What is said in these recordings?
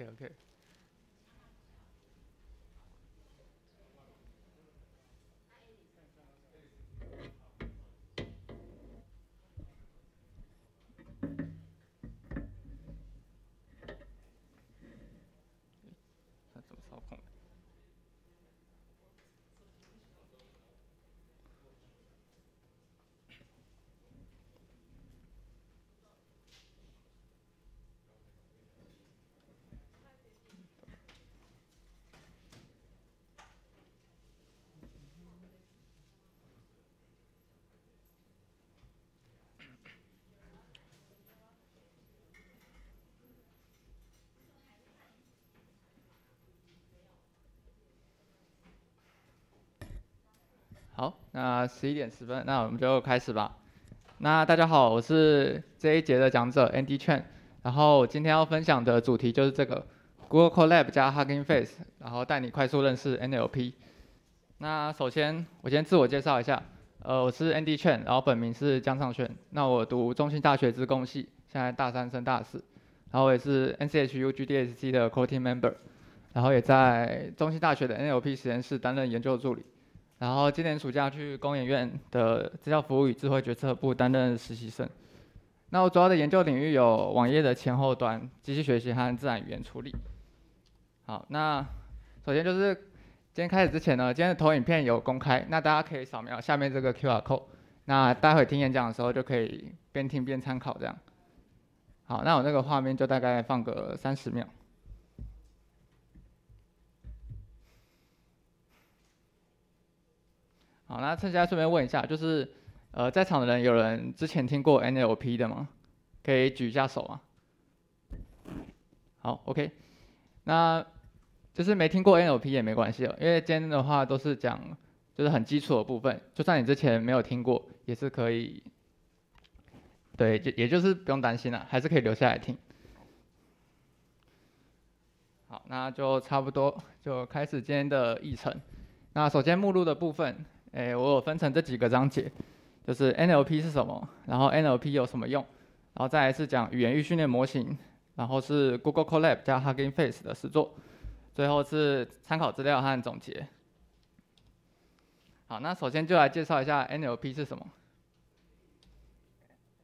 okay, okay. 好，那十一点十分，那我们就开始吧。那大家好，我是这一节的讲者 Andy Chen，然后今天要分享的主题就是这个 Google Colab 加 Hugging Face，然后带你快速认识 NLP。那首先我先自我介绍一下，呃，我是 Andy Chen，然后本名是江尚轩，那我读中兴大学资工系，现在大三升大四，然后也是 NCHU GDSC 的 c o d i e g Member，然后也在中兴大学的 NLP 实验室担任研究助理。然后今年暑假去工研院的资料服务与智慧决策部担任实习生，那我主要的研究领域有网页的前后端、机器学习和自然语言处理。好，那首先就是今天开始之前呢，今天的投影片有公开，那大家可以扫描下面这个 QR code，那待会听演讲的时候就可以边听边参考这样。好，那我那个画面就大概放个三十秒。好，那趁现在顺便问一下，就是，呃，在场的人有人之前听过 NLP 的吗？可以举一下手啊。好，OK，那就是没听过 NLP 也没关系哦，因为今天的话都是讲就是很基础的部分，就算你之前没有听过，也是可以，对，就也就是不用担心了，还是可以留下来听。好，那就差不多就开始今天的议程。那首先目录的部分。诶，我有分成这几个章节，就是 NLP 是什么，然后 NLP 有什么用，然后再来是讲语言预训练模型，然后是 Google Colab 加 Hugging Face 的实做，最后是参考资料和总结。好，那首先就来介绍一下 NLP 是什么。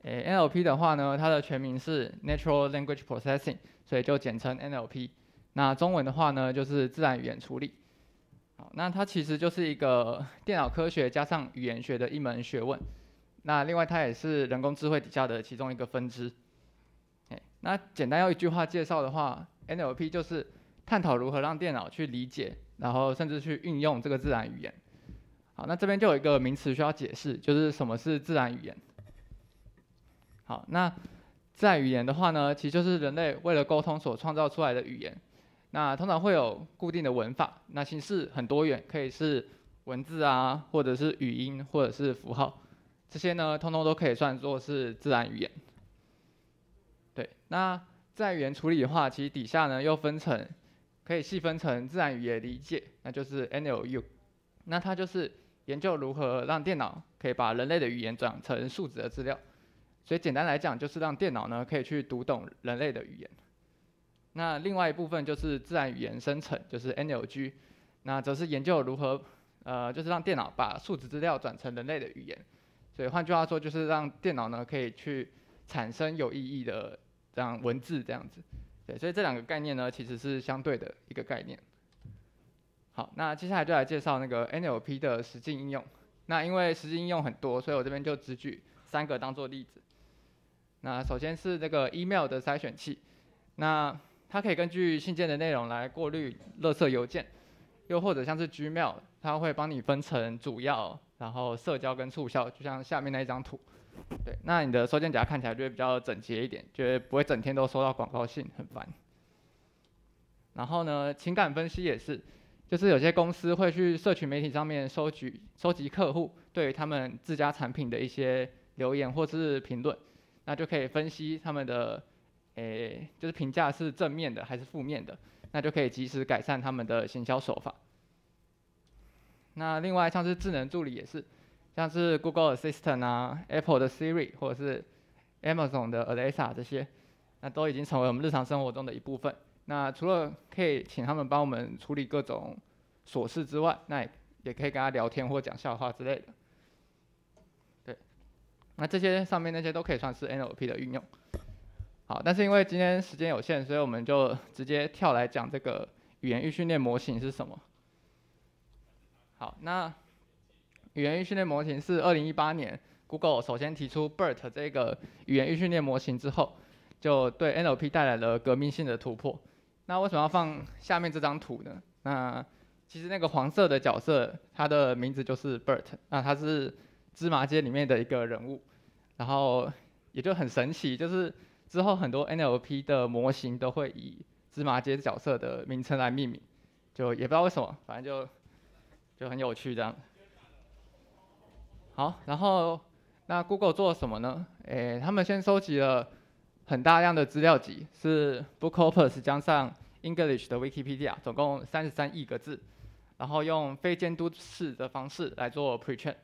诶 n l p 的话呢，它的全名是 Natural Language Processing，所以就简称 NLP。那中文的话呢，就是自然语言处理。那它其实就是一个 电脑科学加上语言学的一门学问，那另外它也是人工智慧底下的其中一个分支。哎，那简单要一句话介绍的话，NLP 就是探讨如何让电脑去理解，然后甚至去运用这个自然语言。好，那这边就有一个名词需要解释，就是什么是自然语言。好，那自然语言的话呢，其实就是人类为了沟通所创造出来的语言。那通常会有固定的文法，那形式很多元，可以是文字啊，或者是语音，或者是符号，这些呢，通通都可以算作是自然语言。对，那在语言处理的话，其实底下呢又分成，可以细分成自然语言理解，那就是 NLU，那它就是研究如何让电脑可以把人类的语言转成数字的资料，所以简单来讲就是让电脑呢可以去读懂人类的语言。那另外一部分就是自然语言生成，就是 N L G，那则是研究如何，呃，就是让电脑把数字资料转成人类的语言，所以换句话说就是让电脑呢可以去产生有意义的这样文字这样子，对，所以这两个概念呢其实是相对的一个概念。好，那接下来就来介绍那个 N L P 的实际应用。那因为实际应用很多，所以我这边就只举三个当做例子。那首先是这个 email 的筛选器，那它可以根据信件的内容来过滤垃圾邮件，又或者像是 Gmail，它会帮你分成主要，然后社交跟促销，就像下面那一张图，对，那你的收件夹看起来就会比较整洁一点，就不会整天都收到广告信，很烦。然后呢，情感分析也是，就是有些公司会去社群媒体上面收集收集客户对他们自家产品的一些留言或是评论，那就可以分析他们的。诶，就是评价是正面的还是负面的，那就可以及时改善他们的行销手法。那另外像是智能助理也是，像是 Google Assistant 啊、Apple 的 Siri 或者是 Amazon 的 Alexa 这些，那都已经成为我们日常生活中的一部分。那除了可以请他们帮我们处理各种琐事之外，那也可以跟他聊天或讲笑话之类的。对，那这些上面那些都可以算是 NLP 的运用。好，但是因为今天时间有限，所以我们就直接跳来讲这个语言预训练模型是什么。好，那语言预训练模型是二零一八年 Google 首先提出 Bert 这个语言预训练模型之后，就对 NLP 带来了革命性的突破。那为什么要放下面这张图呢？那其实那个黄色的角色，它的名字就是 Bert，那它是芝麻街里面的一个人物，然后也就很神奇，就是。之后很多 NLP 的模型都会以芝麻街角色的名称来命名，就也不知道为什么，反正就就很有趣这样。好，然后那 Google 做了什么呢？诶，他们先收集了很大量的资料集，是 Book Corpus 加上 English 的 Wikipedia，总共三十三亿个字，然后用非监督式的方式来做 Pretrain，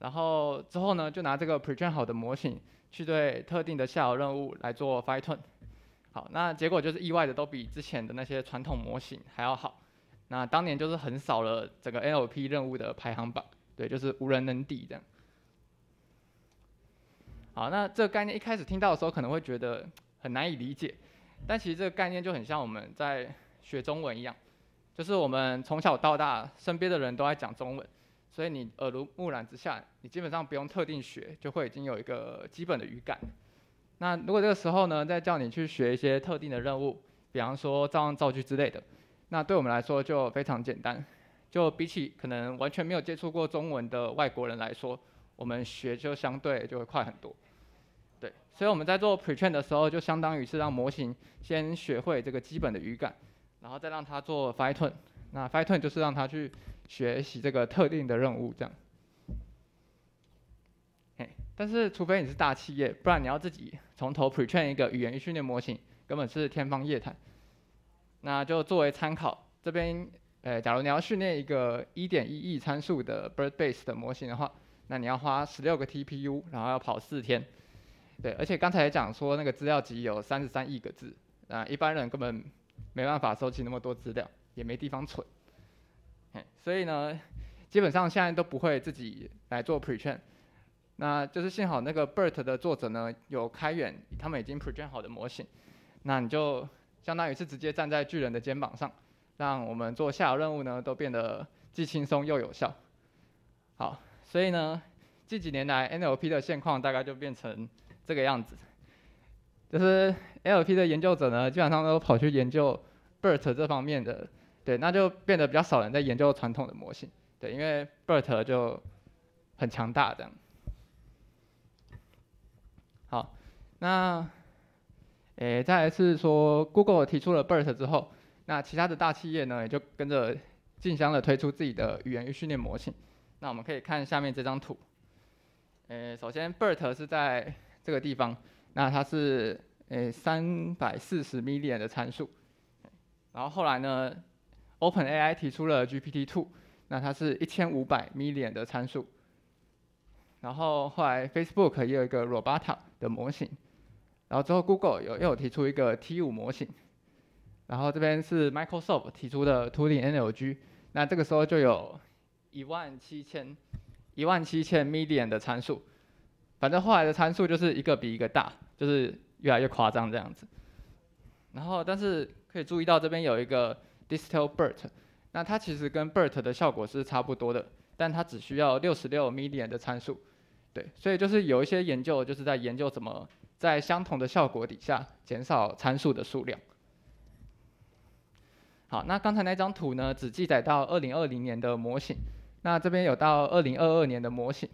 然后之后呢就拿这个 Pretrain 好的模型。去对特定的下游任务来做 f i g h t u n 好，那结果就是意外的都比之前的那些传统模型还要好。那当年就是横扫了整个 NLP 任务的排行榜，对，就是无人能敌这样。好，那这个概念一开始听到的时候可能会觉得很难以理解，但其实这个概念就很像我们在学中文一样，就是我们从小到大身边的人都在讲中文。所以你耳濡目染之下，你基本上不用特定学，就会已经有一个基本的语感。那如果这个时候呢，再叫你去学一些特定的任务，比方说造样造句之类的，那对我们来说就非常简单。就比起可能完全没有接触过中文的外国人来说，我们学就相对就会快很多。对，所以我们在做 pretrain 的时候，就相当于是让模型先学会这个基本的语感，然后再让它做 fine tune。那 fine tune 就是让它去学习这个特定的任务，这样。但是除非你是大企业，不然你要自己从头 pretrain 一个语言训练模型，根本是天方夜谭。那就作为参考，这边呃，假如你要训练一个一点一亿参数的 b i r d base 的模型的话，那你要花十六个 TPU，然后要跑四天。对，而且刚才讲说那个资料集有三十三亿个字，啊，一般人根本没办法收集那么多资料，也没地方存。所以呢，基本上现在都不会自己来做 pretrain，那就是幸好那个 Bert 的作者呢有开源，他们已经 pretrain 好的模型，那你就相当于是直接站在巨人的肩膀上，让我们做下游任务呢都变得既轻松又有效。好，所以呢，近几年来 NLP 的现况大概就变成这个样子，就是 NLP 的研究者呢基本上都跑去研究 Bert 这方面的。对，那就变得比较少人在研究传统的模型，对，因为 BERT 就很强大这样。好，那，诶，再来是说，Google 提出了 BERT 之后，那其他的大企业呢也就跟着竞相的推出自己的语言预训练模型。那我们可以看下面这张图，诶，首先 BERT 是在这个地方，那它是诶三百四十 million 的参数，然后后来呢？OpenAI 提出了 GPT-2，那它是一千五百 million 的参数。然后后来 Facebook 也有一个 r o b o t a 的模型，然后之后 Google 有又有提出一个 T5 模型。然后这边是 Microsoft 提出的 To t h NLG，那这个时候就有一万七千一万七千 million 的参数。反正后来的参数就是一个比一个大，就是越来越夸张这样子。然后但是可以注意到这边有一个。DistilBERT，那它其实跟 BERT 的效果是差不多的，但它只需要六十六 million 的参数，对，所以就是有一些研究就是在研究怎么在相同的效果底下减少参数的数量。好，那刚才那张图呢，只记载到二零二零年的模型，那这边有到二零二二年的模型，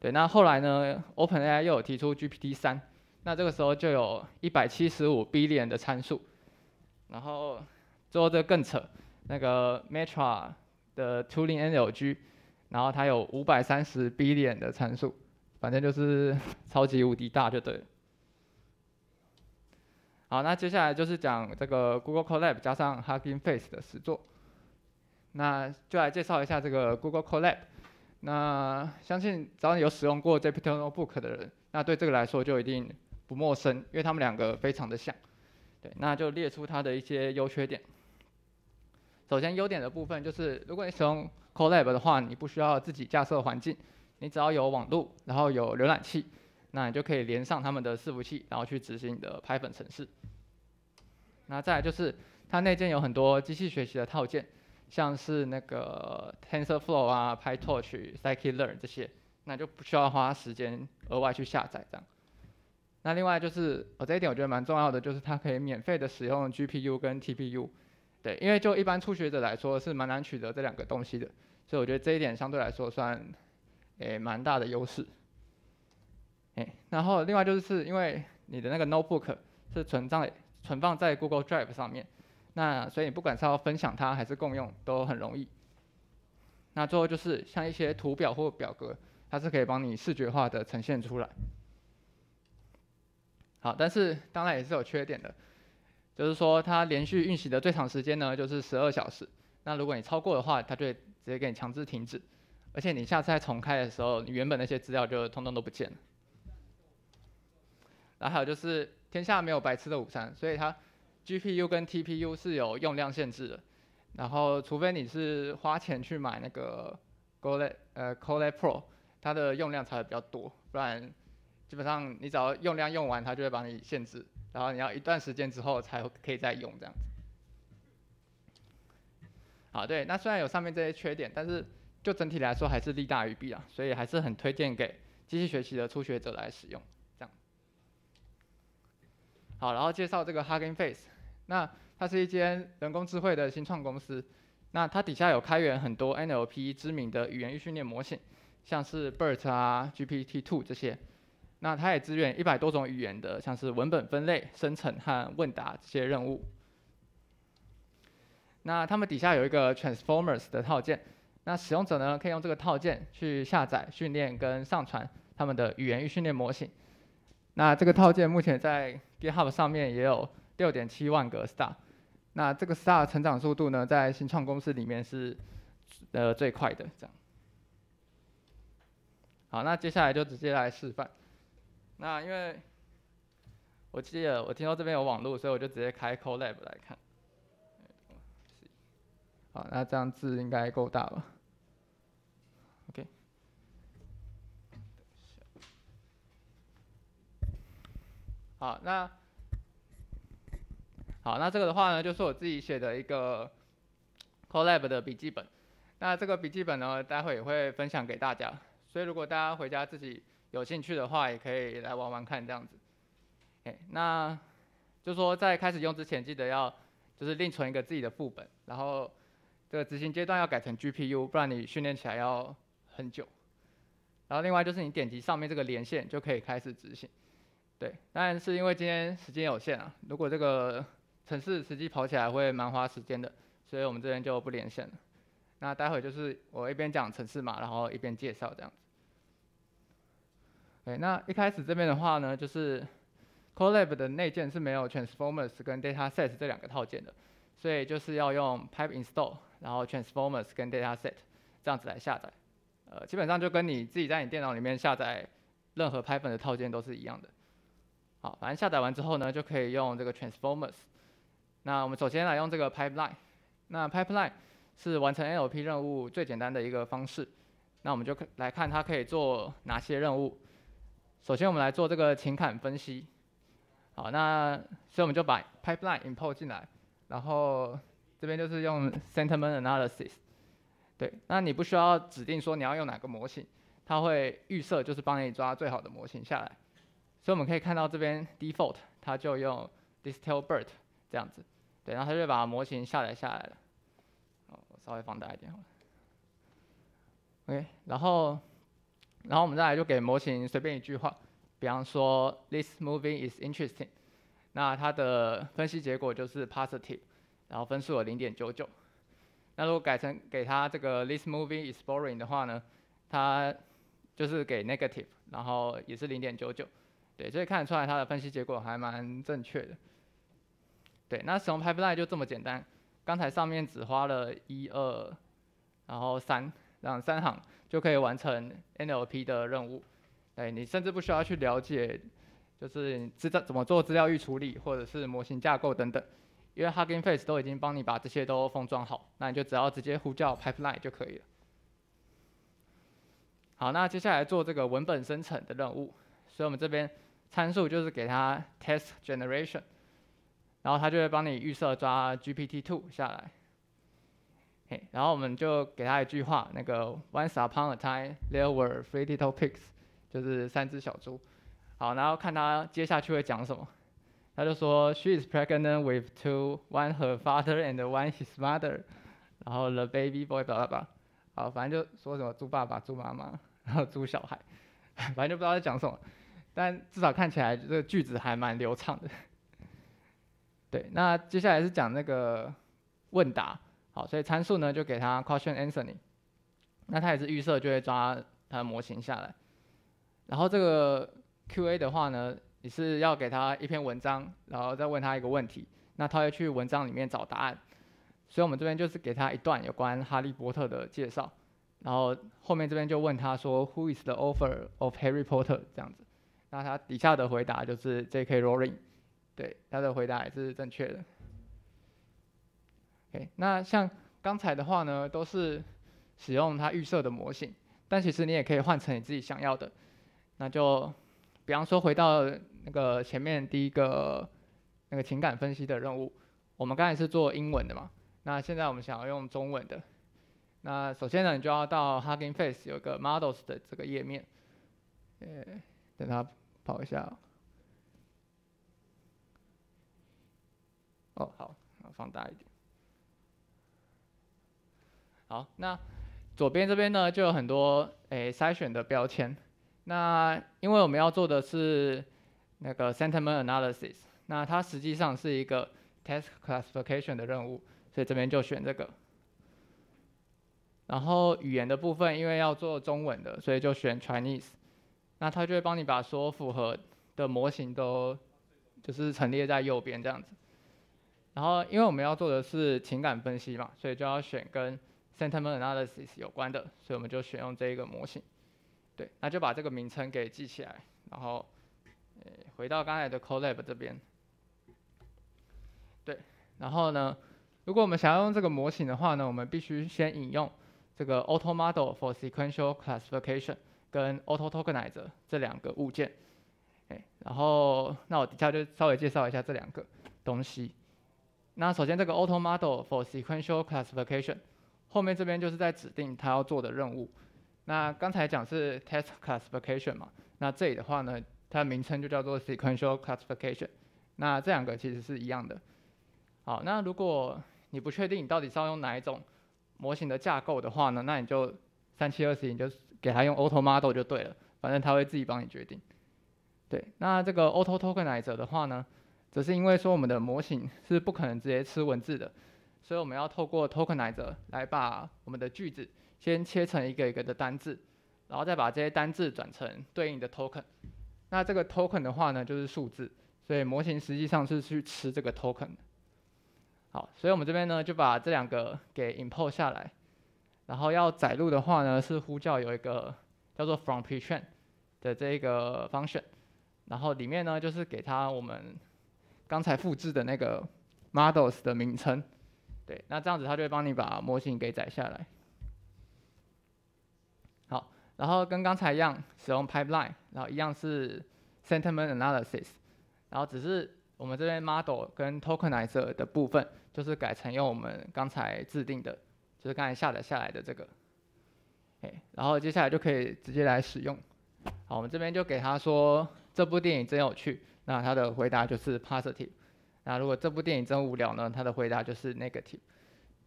对，那后来呢，OpenAI 又有提出 GPT 三，那这个时候就有一百七十五 billion 的参数，然后。后这更扯，那个 Meta r 的 t l i n l g 然后它有530 billion 的参数，反正就是 超级无敌大就对了。好，那接下来就是讲这个 Google Colab 加上 Hugging Face 的实作，那就来介绍一下这个 Google Colab。那相信只要有使用过 Jupyter Notebook 的人，那对这个来说就一定不陌生，因为他们两个非常的像。对，那就列出它的一些优缺点。首先，优点的部分就是，如果你使用 Colab 的话，你不需要自己架设环境，你只要有网路，然后有浏览器，那你就可以连上他们的伺服器，然后去执行你的拍粉程式。那再来就是，它内建有很多机器学习的套件，像是那个 TensorFlow 啊、PyTorch、Scikit Learn 这些，那就不需要花时间额外去下载这样。那另外就是，呃，这一点我觉得蛮重要的，就是它可以免费的使用 GPU 跟 TPU。对，因为就一般初学者来说是蛮难取得这两个东西的，所以我觉得这一点相对来说算，诶蛮大的优势。诶，然后另外就是因为你的那个 notebook 是存在存放在 Google Drive 上面，那所以你不管是要分享它还是共用都很容易。那最后就是像一些图表或表格，它是可以帮你视觉化的呈现出来。好，但是当然也是有缺点的。就是说，它连续运行的最长时间呢，就是十二小时。那如果你超过的话，它就直接给你强制停止。而且你下次再重开的时候，你原本那些资料就通通都不见了。然后还有就是，天下没有白吃的午餐，所以它 GPU 跟 TPU 是有用量限制的。然后除非你是花钱去买那个 g o l e 呃 c o l e Pro，它的用量才会比较多。不然基本上你只要用量用完，它就会帮你限制。然后你要一段时间之后才可以再用这样子。好，对，那虽然有上面这些缺点，但是就整体来说还是利大于弊啊，所以还是很推荐给机器学习的初学者来使用。这样。好，然后介绍这个 Hugging Face，那它是一间人工智慧的新创公司，那它底下有开源很多 NLP 知名的语言预训练模型，像是 BERT 啊、GPT-2 这些。那它也支援一百多种语言的，像是文本分类、生成和问答这些任务。那他们底下有一个 Transformers 的套件，那使用者呢可以用这个套件去下载、训练跟上传他们的语言预训练模型。那这个套件目前在 GitHub 上面也有六点七万个 star，那这个 star 成长速度呢，在新创公司里面是呃最快的这样。好，那接下来就直接来示范。那因为我记得我听说这边有网络，所以我就直接开 Colab 来看。好，那这样字应该够大了。OK。好，那好，那这个的话呢，就是我自己写的一个 Colab 的笔记本。那这个笔记本呢，待会也会分享给大家。所以如果大家回家自己。有兴趣的话，也可以来玩玩看这样子。哎，那就说在开始用之前，记得要就是另存一个自己的副本，然后这个执行阶段要改成 G P U，不然你训练起来要很久。然后另外就是你点击上面这个连线就可以开始执行。对，当然是因为今天时间有限啊。如果这个城市实际跑起来会蛮花时间的，所以我们这边就不连线了。那待会就是我一边讲城市嘛，然后一边介绍这样子。对，那一开始这边的话呢，就是 Colab 的内建是没有 Transformers 跟 Data Set 这两个套件的，所以就是要用 pip install，然后 Transformers 跟 Data Set 这样子来下载。呃，基本上就跟你自己在你电脑里面下载任何 Python 的套件都是一样的。好，反正下载完之后呢，就可以用这个 Transformers。那我们首先来用这个 Pipeline。那 Pipeline 是完成 NLP 任务最简单的一个方式。那我们就来看它可以做哪些任务。首先，我们来做这个情感分析。好，那所以我们就把 pipeline import 进来，然后这边就是用 sentiment analysis。对，那你不需要指定说你要用哪个模型，它会预设就是帮你抓最好的模型下来。所以我们可以看到这边 default 它就用 distilbert 这样子。对，然后它就把模型下载下来了。哦，我稍微放大一点好了。OK，然后。然后我们再来就给模型随便一句话，比方说 This movie is interesting，那它的分析结果就是 positive，然后分数有零点九九。那如果改成给它这个 This movie is boring 的话呢，它就是给 negative，然后也是零点九九。对，所以看得出来它的分析结果还蛮正确的。对，那使用 pipeline 就这么简单。刚才上面只花了一二，然后三。两三行就可以完成 NLP 的任务，对你甚至不需要去了解，就是知道怎么做资料预处理或者是模型架构等等，因为 Hugging Face 都已经帮你把这些都封装好，那你就只要直接呼叫 pipeline 就可以了。好，那接下来做这个文本生成的任务，所以我们这边参数就是给它 test generation，然后它就会帮你预设抓 GPT-2 下来。然后我们就给他一句话，那个 Once upon a time there were three little pigs，就是三只小猪。好，然后看他接下去会讲什么。他就说 She is pregnant with two—one her father and one his mother。然后 the baby boy 爸爸，好，反正就说什么猪爸爸、猪妈妈、然后猪小孩，反正就不知道在讲什么。但至少看起来这个句子还蛮流畅的。对，那接下来是讲那个问答。好，所以参数呢就给它 question answering，那它也是预设就会抓它的模型下来。然后这个 QA 的话呢，也是要给它一篇文章，然后再问它一个问题，那它会去文章里面找答案。所以我们这边就是给它一段有关哈利波特的介绍，然后后面这边就问他说 Who is the author of Harry Potter？这样子，那他底下的回答就是 J.K. Rowling，对，他的回答也是正确的。那像刚才的话呢，都是使用它预设的模型，但其实你也可以换成你自己想要的。那就比方说回到那个前面第一个那个情感分析的任务，我们刚才是做英文的嘛，那现在我们想要用中文的。那首先呢，你就要到 Hugging Face 有个 Models 的这个页面，呃，等它跑一下。哦，好，放大一点。好，那左边这边呢，就有很多诶筛选的标签。那因为我们要做的是那个 sentiment analysis，那它实际上是一个 task classification 的任务，所以这边就选这个。然后语言的部分，因为要做中文的，所以就选 Chinese。那它就会帮你把有符合的模型都就是陈列在右边这样子。然后因为我们要做的是情感分析嘛，所以就要选跟 Sentiment Analysis 有关的，所以我们就选用这一个模型。对，那就把这个名称给记起来。然后回到刚才的 Colab 这边。对，然后呢，如果我们想要用这个模型的话呢，我们必须先引用这个 AutoModel for Sequential Classification 跟 AutoTokenizer 这两个物件。哎，然后那我底下就稍微介绍一下这两个东西。那首先这个 AutoModel for Sequential Classification 后面这边就是在指定它要做的任务，那刚才讲是 t e s t classification 嘛，那这里的话呢，它的名称就叫做 sequential classification，那这两个其实是一样的。好，那如果你不确定你到底是要用哪一种模型的架构的话呢，那你就三七二十一，你就给它用 auto model 就对了，反正它会自己帮你决定。对，那这个 auto tokenizer 的话呢，只是因为说我们的模型是不可能直接吃文字的。所以我们要透过 tokenizer 来把我们的句子先切成一个一个的单字，然后再把这些单字转成对应的 token。那这个 token 的话呢，就是数字，所以模型实际上是去吃这个 token。好，所以我们这边呢就把这两个给 import 下来，然后要载入的话呢是呼叫有一个叫做 from pretrain 的这个 function，然后里面呢就是给它我们刚才复制的那个 models 的名称。对，那这样子它就会帮你把模型给载下来。好，然后跟刚才一样使用 pipeline，然后一样是 sentiment analysis，然后只是我们这边 model 跟 tokenizer 的部分就是改成用我们刚才制定的，就是刚才下载下来的这个。哎，然后接下来就可以直接来使用。好，我们这边就给他说这部电影真有趣，那他的回答就是 positive。那如果这部电影真无聊呢？他的回答就是 negative。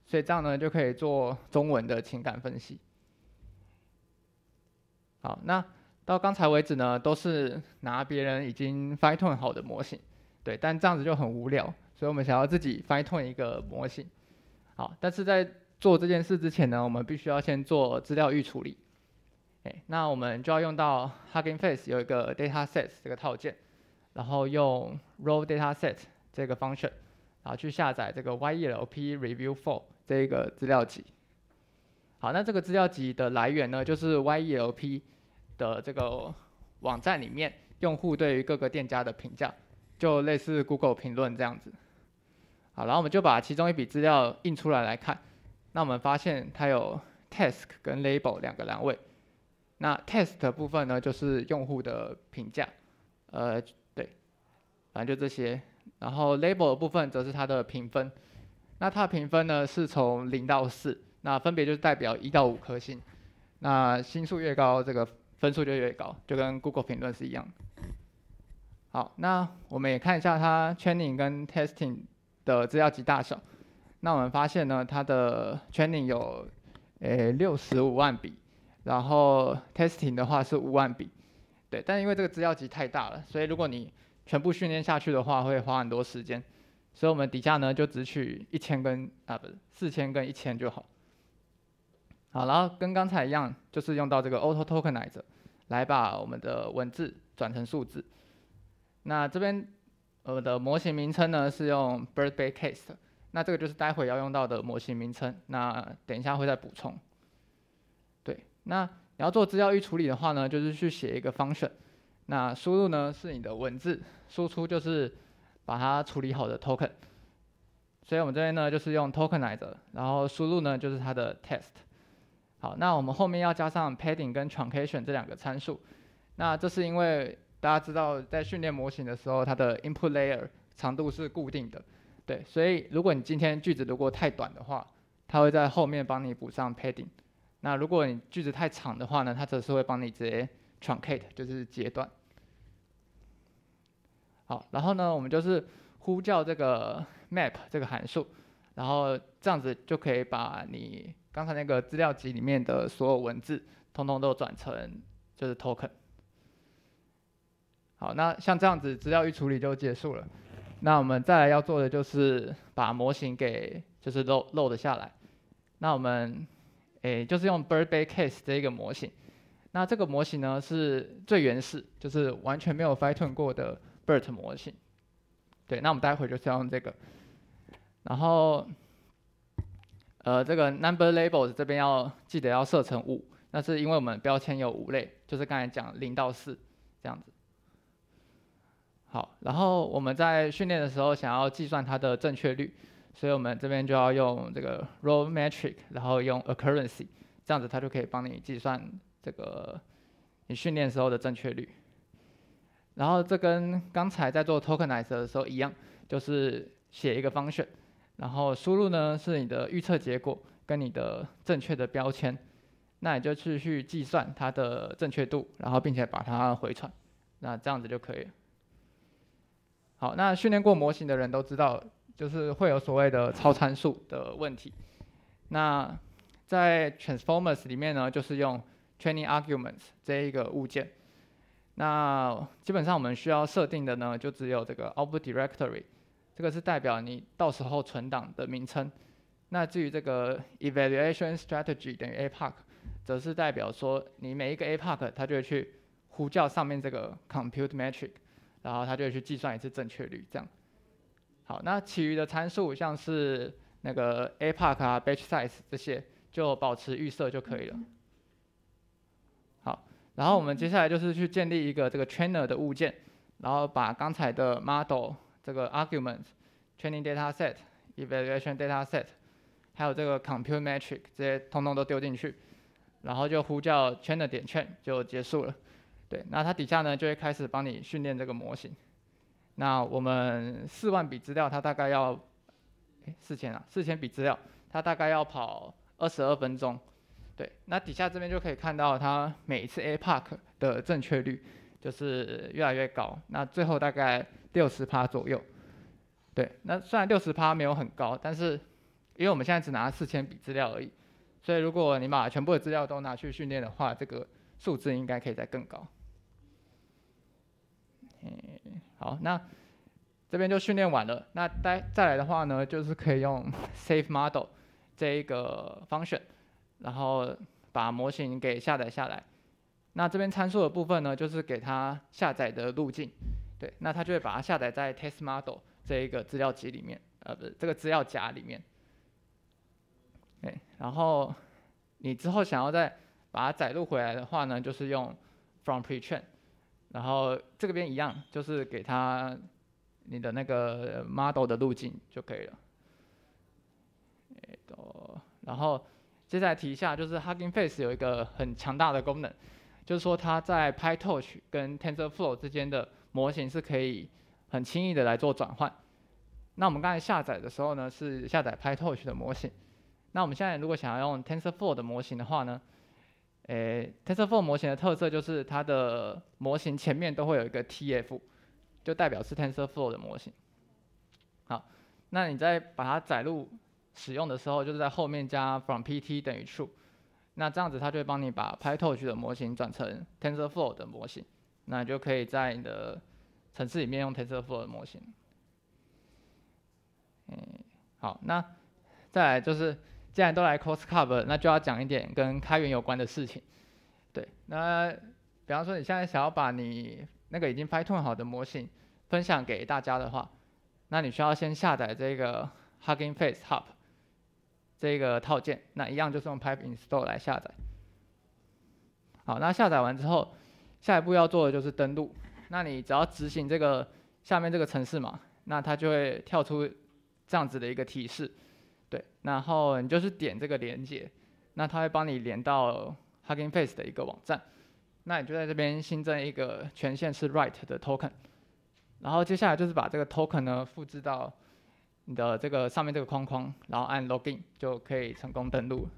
所以这样呢就可以做中文的情感分析。好，那到刚才为止呢，都是拿别人已经 fine-tune 好的模型，对，但这样子就很无聊，所以我们想要自己 fine-tune 一个模型。好，但是在做这件事之前呢，我们必须要先做资料预处理。哎，那我们就要用到 Hugging Face 有一个 dataset 这个套件，然后用 Raw Dataset。这个 function，然后去下载这个 Yelp review for 这一个资料集。好，那这个资料集的来源呢，就是 Yelp 的这个网站里面用户对于各个店家的评价，就类似 Google 评论这样子。好，然后我们就把其中一笔资料印出来来看。那我们发现它有 task 跟 label 两个栏位。那 t e s t 部分呢，就是用户的评价。呃，对，反正就这些。然后 label 的部分则是它的评分，那它的评分呢是从零到四，那分别就是代表一到五颗星，那星数越高，这个分数就越高，就跟 Google 评论是一样的。好，那我们也看一下它 training 跟 testing 的资料集大小，那我们发现呢，它的 training 有诶六十五万笔，然后 testing 的话是五万笔，对，但因为这个资料集太大了，所以如果你全部训练下去的话会花很多时间，所以我们底下呢就只取一千根啊，不是四千根一千就好。好，然后跟刚才一样，就是用到这个 Auto Tokenizer 来把我们的文字转成数字。那这边呃的模型名称呢是用 Bird Bay Case 那这个就是待会要用到的模型名称。那等一下会再补充。对，那你要做资料预处理的话呢，就是去写一个 function。那输入呢是你的文字，输出就是把它处理好的 token，所以我们这边呢就是用 tokenizer，然后输入呢就是它的 t e s t 好，那我们后面要加上 padding 跟 truncation 这两个参数，那这是因为大家知道在训练模型的时候，它的 input layer 长度是固定的，对，所以如果你今天句子如果太短的话，它会在后面帮你补上 padding，那如果你句子太长的话呢，它则是会帮你直接 truncate，就是截断。好，然后呢，我们就是呼叫这个 map 这个函数，然后这样子就可以把你刚才那个资料集里面的所有文字，通通都转成就是 token。好，那像这样子资料预处理就结束了。那我们再来要做的就是把模型给就是 load load 下来。那我们诶就是用 b i r t base y c a 这一个模型。那这个模型呢是最原始，就是完全没有 f i n h t n 过的。BERT 模型，对，那我们待会就是要用这个。然后，呃，这个 number labels 这边要记得要设成五，那是因为我们标签有五类，就是刚才讲零到四这样子。好，然后我们在训练的时候想要计算它的正确率，所以我们这边就要用这个 r o w metric，然后用 accuracy，这样子它就可以帮你计算这个你训练时候的正确率。然后这跟刚才在做 tokenize 的时候一样，就是写一个 function，然后输入呢是你的预测结果跟你的正确的标签，那你就去去计算它的正确度，然后并且把它回传，那这样子就可以了。好，那训练过模型的人都知道，就是会有所谓的超参数的问题。那在 transformers 里面呢，就是用 training arguments 这一个物件。那基本上我们需要设定的呢，就只有这个 output directory，这个是代表你到时候存档的名称。那至于这个 evaluation strategy 等于 a p a r k 则是代表说你每一个 a p a r k 它就会去呼叫上面这个 compute metric，然后它就会去计算一次正确率这样。好，那其余的参数像是那个 a p a r k 啊，batch size 这些就保持预设就可以了。然后我们接下来就是去建立一个这个 trainer 的物件，然后把刚才的 model 这个 argument training dataset evaluation dataset 还有这个 compute metric 这些通通都丢进去，然后就呼叫 trainer 点 train 就结束了。对，那它底下呢就会开始帮你训练这个模型。那我们四万笔资料，它大概要四千啊，四千笔资料，它大概要跑二十二分钟。对，那底下这边就可以看到它每一次 A Park 的正确率就是越来越高。那最后大概六十趴左右。对，那虽然六十趴没有很高，但是因为我们现在只拿四千笔资料而已，所以如果你把全部的资料都拿去训练的话，这个数字应该可以再更高。嗯，好，那这边就训练完了。那待再来的话呢，就是可以用 Save Model 这一个 function。然后把模型给下载下来，那这边参数的部分呢，就是给它下载的路径，对，那它就会把它下载在 test_model 这一个资料集里面，呃，不是这个资料夹里面。对，然后你之后想要再把它载入回来的话呢，就是用 from pretrain，然后这个边一样，就是给它你的那个 model 的路径就可以了。然后。接下来提一下，就是 Hugging Face 有一个很强大的功能，就是说它在 PyTorch 跟 TensorFlow 之间的模型是可以很轻易的来做转换。那我们刚才下载的时候呢，是下载 PyTorch 的模型。那我们现在如果想要用 TensorFlow 的模型的话呢，诶，TensorFlow 模型的特色就是它的模型前面都会有一个 TF，就代表是 TensorFlow 的模型。好，那你再把它载入。使用的时候就是在后面加 from pt 等于 true，那这样子它就会帮你把 PyTorch 的模型转成 TensorFlow 的模型，那就可以在你的程式里面用 TensorFlow 的模型。嗯，好，那再来就是既然都来 Cross c u r 那就要讲一点跟开源有关的事情。对，那比方说你现在想要把你那个已经 PyTorch 好的模型分享给大家的话，那你需要先下载这个 Hugging Face Hub。这个套件，那一样就是用 pip install 来下载。好，那下载完之后，下一步要做的就是登录。那你只要执行这个下面这个程式嘛，那它就会跳出这样子的一个提示，对，然后你就是点这个连接，那它会帮你连到 Hugging Face 的一个网站，那你就在这边新增一个权限是 write 的 token，然后接下来就是把这个 token 呢复制到你的这个上面这个框框，然后按 login 就可以成功登录。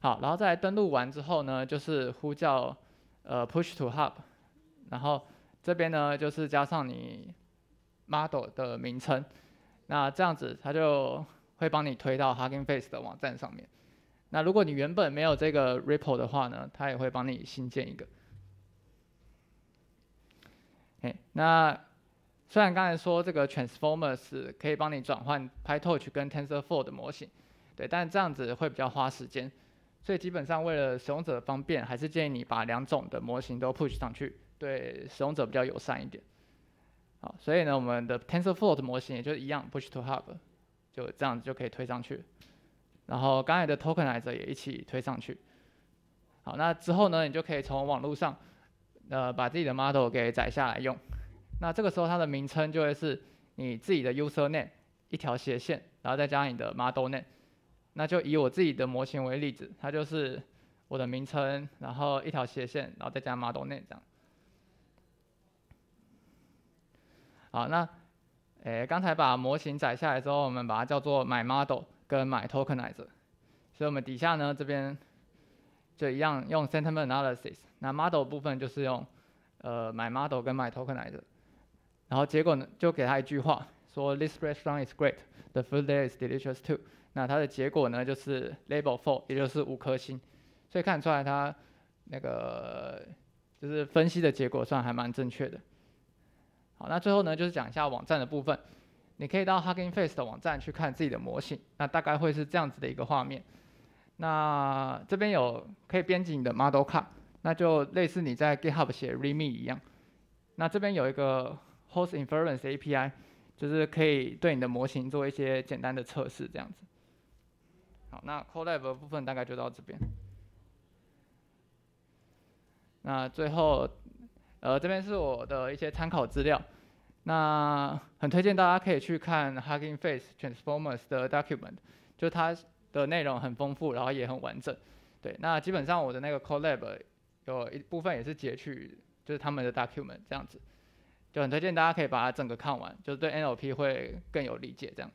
好，然后再登录完之后呢，就是呼叫呃 push to hub，然后这边呢就是加上你 model 的名称，那这样子它就会帮你推到 Hugging Face 的网站上面。那如果你原本没有这个 r i p p l e 的话呢，它也会帮你新建一个。哎，那。虽然刚才说这个 Transformers 可以帮你转换 PyTorch 跟 TensorFlow 的模型，对，但这样子会比较花时间，所以基本上为了使用者方便，还是建议你把两种的模型都 push 上去，对使用者比较友善一点。好，所以呢，我们的 TensorFlow 的模型也就一样 push to Hub，就这样子就可以推上去，然后刚才的 Tokenizer 也一起推上去。好，那之后呢，你就可以从网络上，呃，把自己的 model 给载下来用。那这个时候它的名称就会是你自己的 user name 一条斜线，然后再加你的 model name。那就以我自己的模型为例子，它就是我的名称，然后一条斜线，然后再加 model name 这样。好，那诶，刚才把模型载下来之后，我们把它叫做 my model 跟 my tokenizer。所以我们底下呢这边就一样用 sentiment analysis。那 model 部分就是用呃 my model 跟 my tokenizer。然后结果呢，就给他一句话说：“This restaurant is great. The food there is delicious too.” 那它的结果呢，就是 label four，也就是五颗星。所以看出来它那个就是分析的结果算还蛮正确的。好，那最后呢，就是讲一下网站的部分。你可以到 Hugging Face 的网站去看自己的模型。那大概会是这样子的一个画面。那这边有可以编辑你的 model card，那就类似你在 GitHub 写 README 一样。那这边有一个。Host inference API 就是可以对你的模型做一些简单的测试，这样子。好，那 Colab 部分大概就到这边。那最后，呃，这边是我的一些参考资料。那很推荐大家可以去看 Hugging Face Transformers 的 document，就它的内容很丰富，然后也很完整。对，那基本上我的那个 Colab 有一部分也是截取，就是他们的 document 这样子。就很推荐大家可以把它整个看完，就是对 NLP 会更有理解。这样，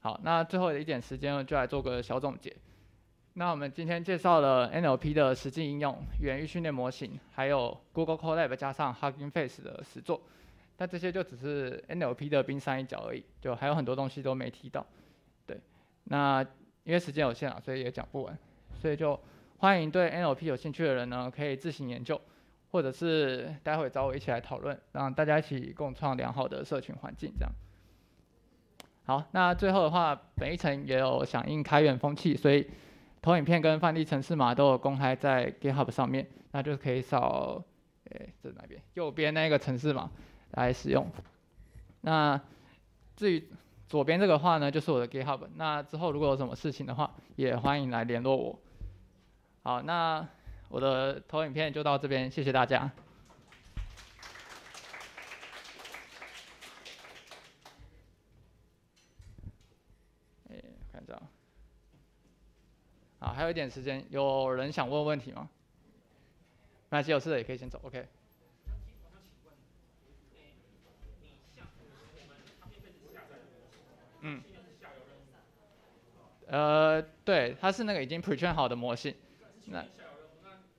好，那最后的一点时间就来做个小总结。那我们今天介绍了 NLP 的实际应用、语言训练模型，还有 Google Colab 加上 Hugging Face 的实作，但这些就只是 NLP 的冰山一角而已，就还有很多东西都没提到。对，那因为时间有限啊，所以也讲不完，所以就欢迎对 NLP 有兴趣的人呢，可以自行研究。或者是待会找我一起来讨论，让大家一起共创良好的社群环境，这样。好，那最后的话，本一层也有响应开源风气，所以投影片跟范例城市码都有公开在 GitHub 上面，那就是可以扫诶这哪边右边那个城市码来使用。那至于左边这个话呢，就是我的 GitHub。那之后如果有什么事情的话，也欢迎来联络我。好，那。我的投影片就到这边，谢谢大家。哎，看一下，啊，还有一点时间，有人想问问题吗？那些有事的也可以先走，OK。嗯。呃，对，它是那个已经 pretrain 好的模型，那。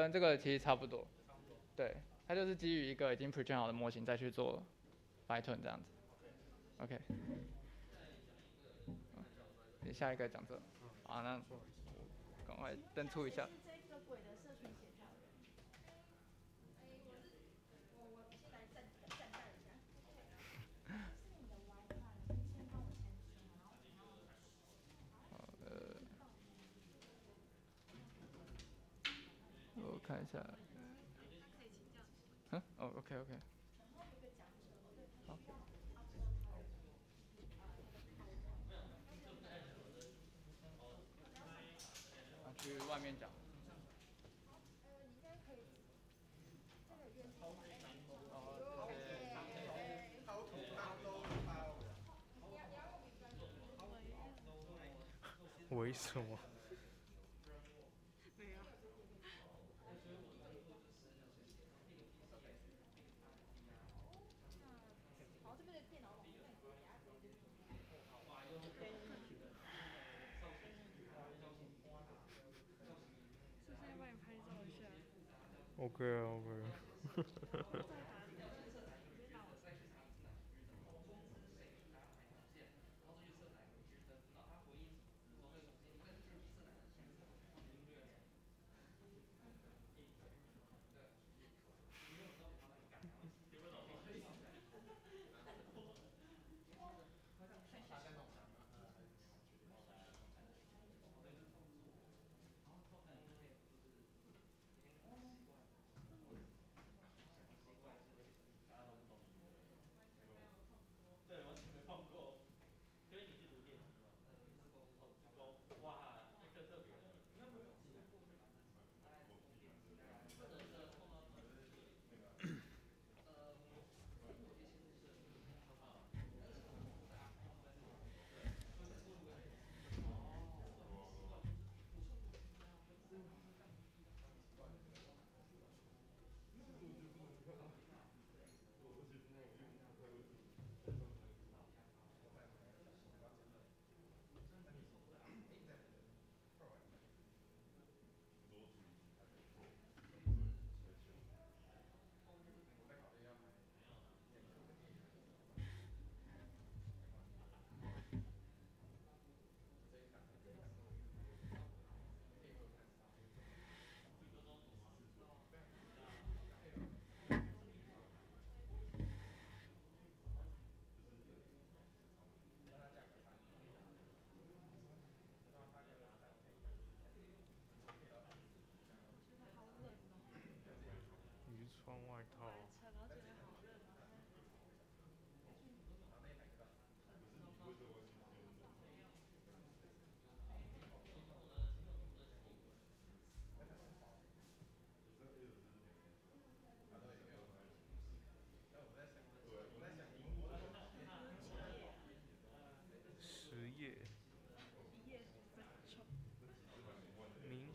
跟这个其实差不多，对，它就是基于一个已经 pretrain 好的模型再去做 p y t h o n 这样子，OK。嗯，你下一个讲这，啊，那赶快登出一下。看一下，嗯，哦，OK，OK，去外面讲，为什么？Okay, okay.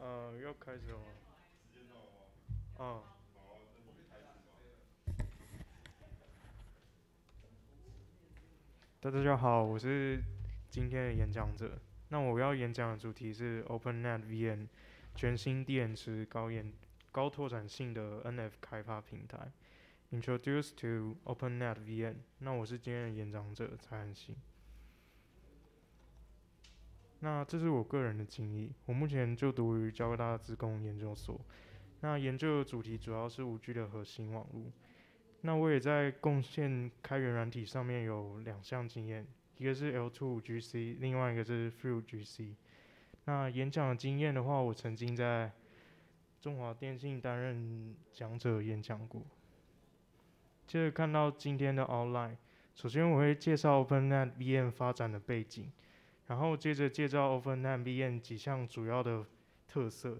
呃，要开始吗？嗯。大家好，我是今天的演讲者。那我要演讲的主题是 OpenNet VM，全新电池高延高拓展性的 NF 开发平台。introduce to OpenNet VN。那我是今天的演讲者蔡汉兴。那这是我个人的经历，我目前就读于交大职工研究所。那研究的主题主要是五 G 的核心网络。那我也在贡献开源软体上面有两项经验，一个是 L2GC，另外一个是 FreeGC。那演讲的经验的话，我曾经在中华电信担任讲者演讲过。接着看到今天的 o n l i n e 首先我会介绍 OpenNet VM 发展的背景，然后接着介绍 OpenNet VM 几项主要的特色，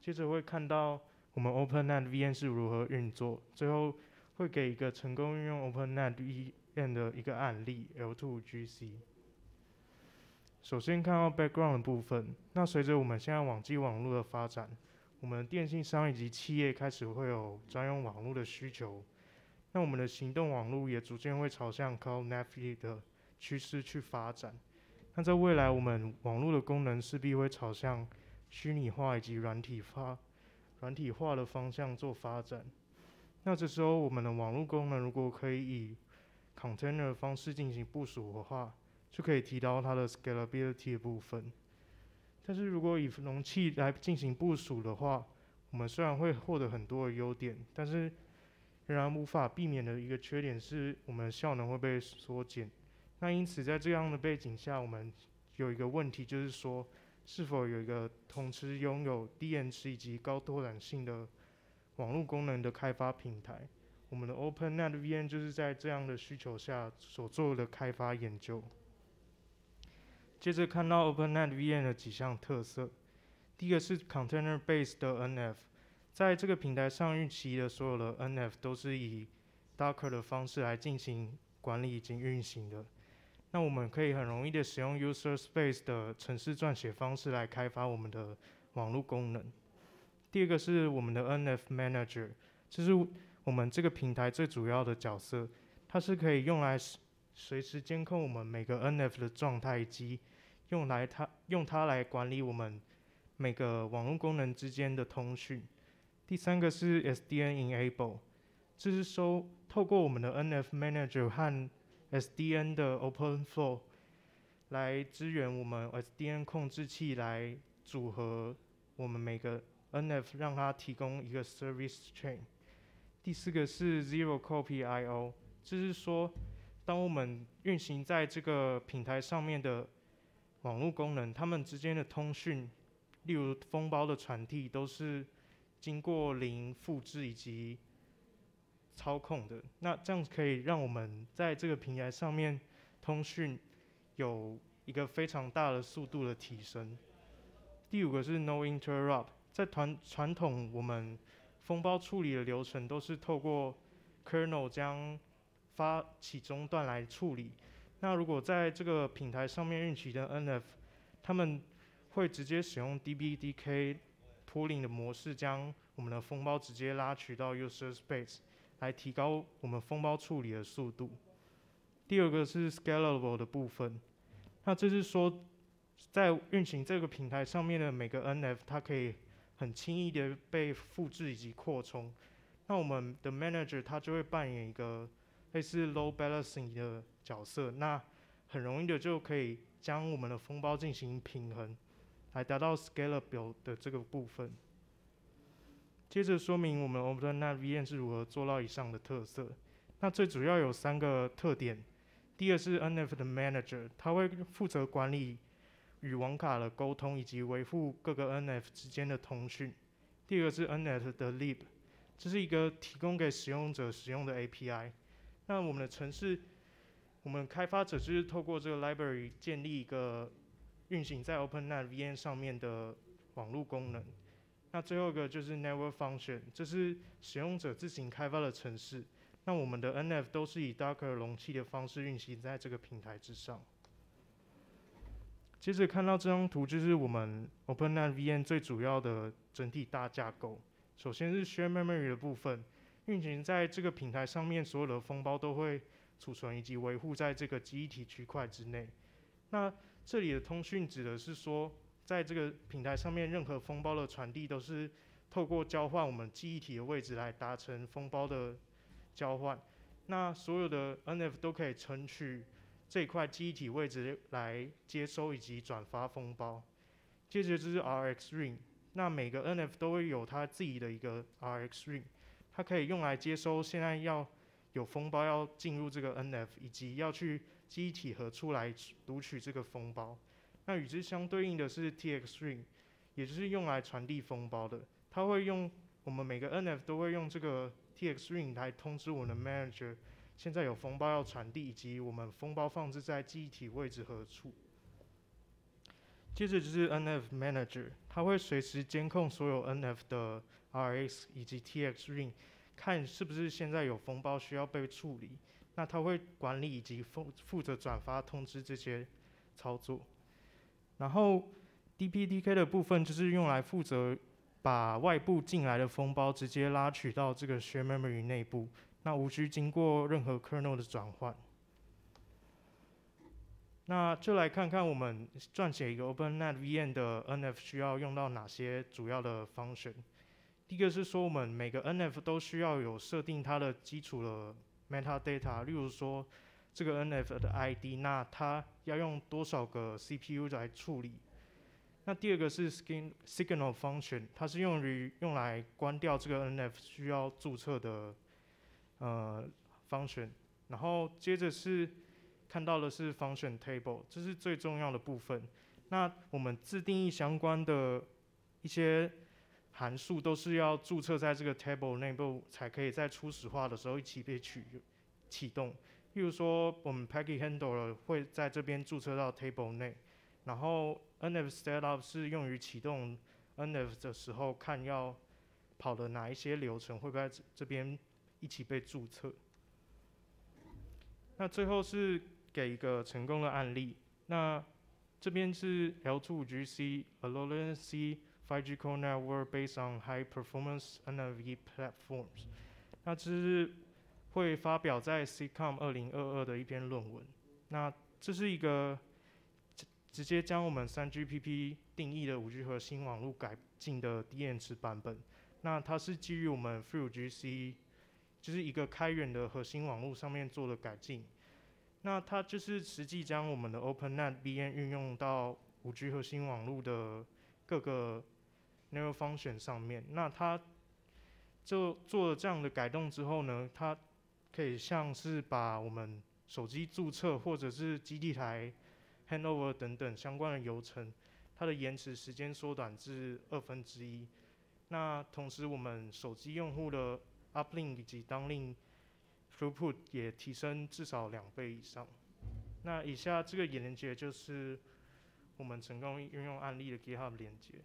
接着会看到我们 OpenNet VM 是如何运作，最后会给一个成功运用 OpenNet VM 的一个案例 L2GC。首先看到 background 的部分，那随着我们现在网际网络的发展，我们电信商以及企业开始会有专用网络的需求。那我们的行动网络也逐渐会朝向 Cloud Native 的趋势去发展。那在未来，我们网络的功能势必会朝向虚拟化以及软体发软体化的方向做发展。那这时候，我们的网络功能如果可以以 Container 方式进行部署的话，就可以提高它的 Scalability 的部分。但是如果以容器来进行部署的话，我们虽然会获得很多的优点，但是仍然无法避免的一个缺点是，我们的效能会被缩减。那因此，在这样的背景下，我们有一个问题，就是说，是否有一个同时拥有低延迟以及高拓展性的网络功能的开发平台？我们的 OpenNetVN 就是在这样的需求下所做的开发研究。接着看到 OpenNetVN 的几项特色，第一个是 Container-based 的 NF。在这个平台上预期的所有的 NF 都是以 Docker 的方式来进行管理以及运行的。那我们可以很容易的使用 User Space 的程式撰写方式来开发我们的网络功能。第二个是我们的 NF Manager，这是我们这个平台最主要的角色，它是可以用来随时监控我们每个 NF 的状态，以及用来它用它来管理我们每个网络功能之间的通讯。第三个是 SDN Enable，这是说透过我们的 NF Manager 和 SDN 的 Open Flow 来支援我们 SDN 控制器来组合我们每个 NF 让它提供一个 Service Chain。第四个是 Zero Copy I/O，就是说当我们运行在这个平台上面的网络功能，它们之间的通讯，例如封包的传递，都是。经过零复制以及操控的，那这样可以让我们在这个平台上面通讯有一个非常大的速度的提升。第五个是 No Interrupt，在传传统我们封包处理的流程都是透过 Kernel 将发起中断来处理，那如果在这个平台上面运行的 NF，他们会直接使用 DBDK。p o o l i n g 的模式将我们的封包直接拉取到 User Space 来提高我们封包处理的速度。第二个是 Scalable 的部分，那这是说在运行这个平台上面的每个 NF，它可以很轻易的被复制以及扩充。那我们的 Manager 它就会扮演一个类似 Load Balancing 的角色，那很容易的就可以将我们的封包进行平衡。来达到 scalable 的这个部分。接着说明我们 Open n e t v o 是如何做到以上的特色。那最主要有三个特点。第一个是 NF 的 manager，他会负责管理与网卡的沟通以及维护各个 NF 之间的通讯。第二个是 NF 的 lib，这是一个提供给使用者使用的 API。那我们的城市，我们开发者就是透过这个 library 建立一个。运行在 OpenNet VN 上面的网络功能。那最后一个就是 Network Function，这是使用者自行开发的程式。那我们的 NF 都是以 Docker 容器的方式运行在这个平台之上。接着看到这张图，就是我们 OpenNet VN 最主要的整体大架构。首先是 s h a r e Memory 的部分，运行在这个平台上面所有的封包都会储存以及维护在这个忆体区块之内。那这里的通讯指的是说，在这个平台上面，任何封包的传递都是透过交换我们记忆体的位置来达成封包的交换。那所有的 NF 都可以存取这块记忆体位置来接收以及转发封包。接着就是 RX ring，那每个 NF 都会有它自己的一个 RX ring，它可以用来接收现在要有封包要进入这个 NF 以及要去。机体何处来读取这个封包？那与之相对应的是 TX ring，也就是用来传递封包的。它会用我们每个 NF 都会用这个 TX ring 来通知我们的 manager，现在有封包要传递，以及我们封包放置在机体位置何处。接着就是 NF manager，它会随时监控所有 NF 的 RX 以及 TX ring，看是不是现在有封包需要被处理。那他会管理以及负负责转发通知这些操作，然后 DPDK 的部分就是用来负责把外部进来的封包直接拉取到这个 s h a r e memory 内部，那无需经过任何 kernel 的转换。那就来看看我们撰写一个 OpenNetVN 的 NF 需要用到哪些主要的方 n 第一个是说，我们每个 NF 都需要有设定它的基础的。Metadata，例如说这个 NF 的 ID，那它要用多少个 CPU 来处理？那第二个是 signal function，它是用于用来关掉这个 NF 需要注册的呃 function。然后接着是看到的是 function table，这是最重要的部分。那我们自定义相关的一些。函数都是要注册在这个 table 内部，才可以在初始化的时候一起被启启动。例如说，我们 pkg handler 会在这边注册到 table 内，然后 nf startup 是用于启动 nf 的时候看要跑的哪一些流程会不会这边一起被注册。那最后是给一个成功的案例，那这边是 l2gc a l o c n c 5G core network based on high performance NV platforms，那这是会发表在 c c o m 2022的一篇论文。那这是一个直接将我们 3GPP 定义的 5G 核心网络改进的 d n s 版本。那它是基于我们 FreeGC，就是一个开源的核心网络上面做了改进。那它就是实际将我们的 OpenNetBN 运用到 5G 核心网络的各个。n e r Function 上面，那它就做了这样的改动之后呢，它可以像是把我们手机注册或者是基地台 handover 等等相关的流程，它的延迟时间缩短至二分之一。那同时，我们手机用户的 uplink 以及 downlink throughput 也提升至少两倍以上。那以下这个连接就是我们成功运用案例的 GitHub 连接。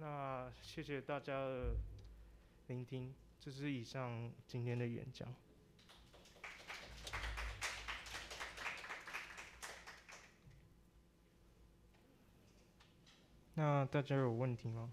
那谢谢大家的聆听，这是以上今天的演讲。那大家有问题吗？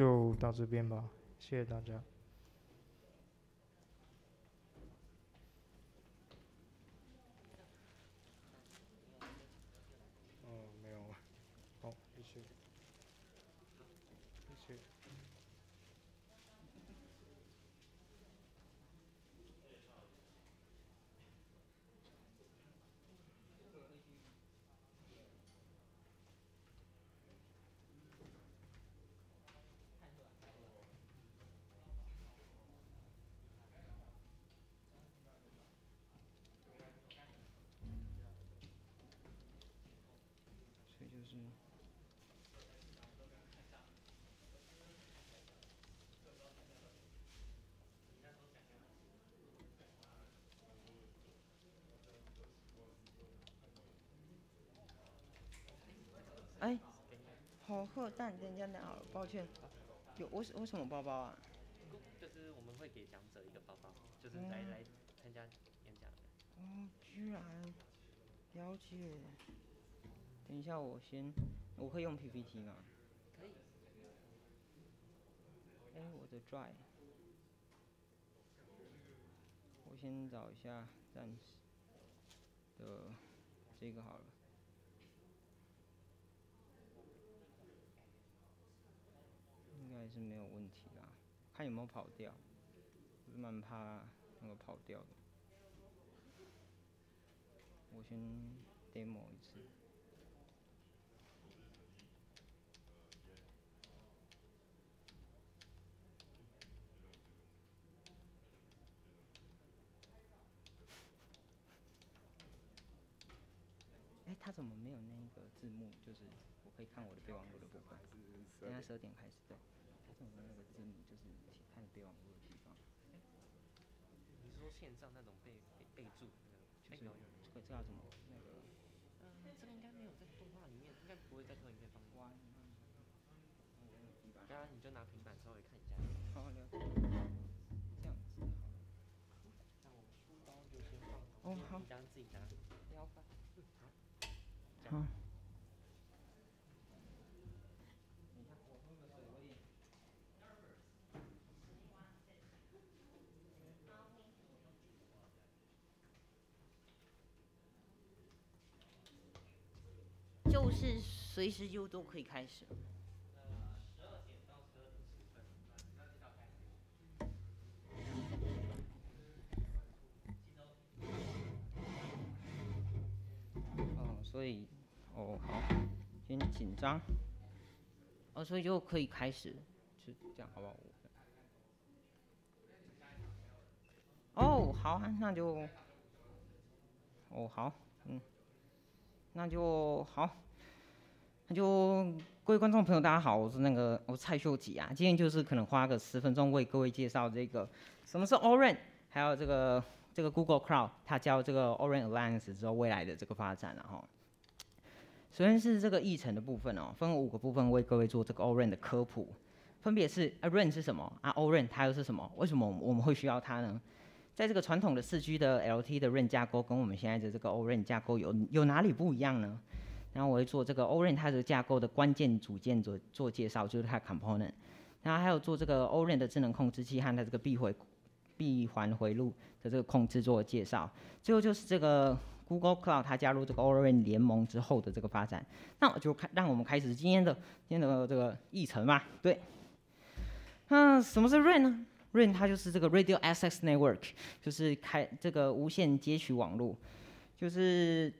就到这边吧，谢谢大家。哎，好核弹，等一下拿好了，抱歉。有为是为什么包包啊？就是我们会给讲者一个包包，就是来来参加演讲。的。哦，居然了解。等一下，我先，我会用 PPT 吗？可以。哎，我的 d r y 我先找一下暂时的这个好了。还是没有问题啦，看有没有跑掉，我蛮怕那个跑掉的。我先 demo 一次。哎，他怎么没有那个字幕？就是我可以看我的备忘录的部分。现在十二点开始对。我们那个字幕就是看着忘录的地方。你是说线上那种备备备注？就是会知道什么？嗯，这个应该没有在动画里面，应该不会在课里面放。对啊，你就拿平板稍微看一下。好，这样子好了。那我书包就先放，然后自己拿。是随时就都可以开始。哦，所以，哦好，先紧张。哦，所以就可以开始，就这样好不好？哦好，那就，哦好，嗯，那就好。那就各位观众朋友，大家好，我是那个我是蔡秀吉啊。今天就是可能花个十分钟为各位介绍这个什么是 O-RAN，还有这个这个 Google Cloud 它教这个 O-RAN Alliance 之后未来的这个发展，然哈。首先是这个议程的部分哦，分五个部分为各位做这个 O-RAN 的科普，分别是 O-RAN 是什么啊？O-RAN 它又是什么？为什么我们会需要它呢？在这个传统的四 G 的 LT 的 RAN 架构跟我们现在的这个 O-RAN 架构有有哪里不一样呢？然后我会做这个 o r e n 它的架构的关键组件做做介绍，就是它的 component。然后还有做这个 o r e n 的智能控制器和它这个闭回闭环回路的这个控制做介绍。最后就是这个 Google Cloud 它加入这个 o r e n 联盟之后的这个发展。那我就开，让我们开始今天的今天的这个议程吧。对。那什么是 r a i n 呢 r a i n 它就是这个 Radio Access Network，就是开这个无线接取网络，就是。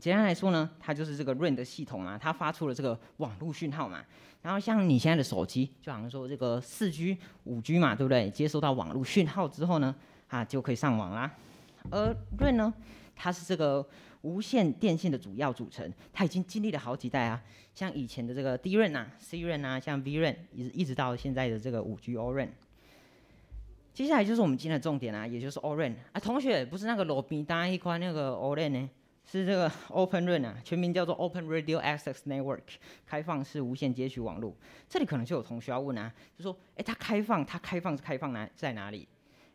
简单来说呢，它就是这个 Run 的系统啊，它发出了这个网络讯号嘛。然后像你现在的手机，就好像说这个四 G、五 G 嘛，对不对？接收到网络讯号之后呢，啊就可以上网啦。而 Run 呢，它是这个无线电信的主要组成，它已经经历了好几代啊。像以前的这个 D Run 啊、C Run 啊，像 V Run 一一直到现在的这个五 G O Run。接下来就是我们今天的重点啊，也就是 O r a n 啊，同学不是那个罗宾搭一块那个 O r a n 呢？是这个 Open Run 啊，全名叫做 Open Radio Access Network，开放式无线接取网络。这里可能就有同学要问啊，就说，哎，它开放，它开放是开放哪，在哪里？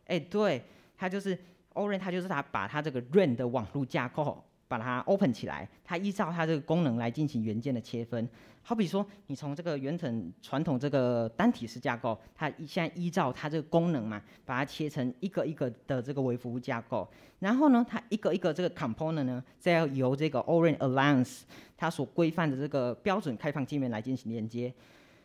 哎，对，它就是 Open，它就是它把它这个 Run 的网络架构。把它 open 起来，它依照它这个功能来进行元件的切分。好比说，你从这个原整传统这个单体式架构，它依现在依照它这个功能嘛，把它切成一个一个的这个微服务架构。然后呢，它一个一个这个 component 呢，再由这个 o r a n Alliance 它所规范的这个标准开放界面来进行连接。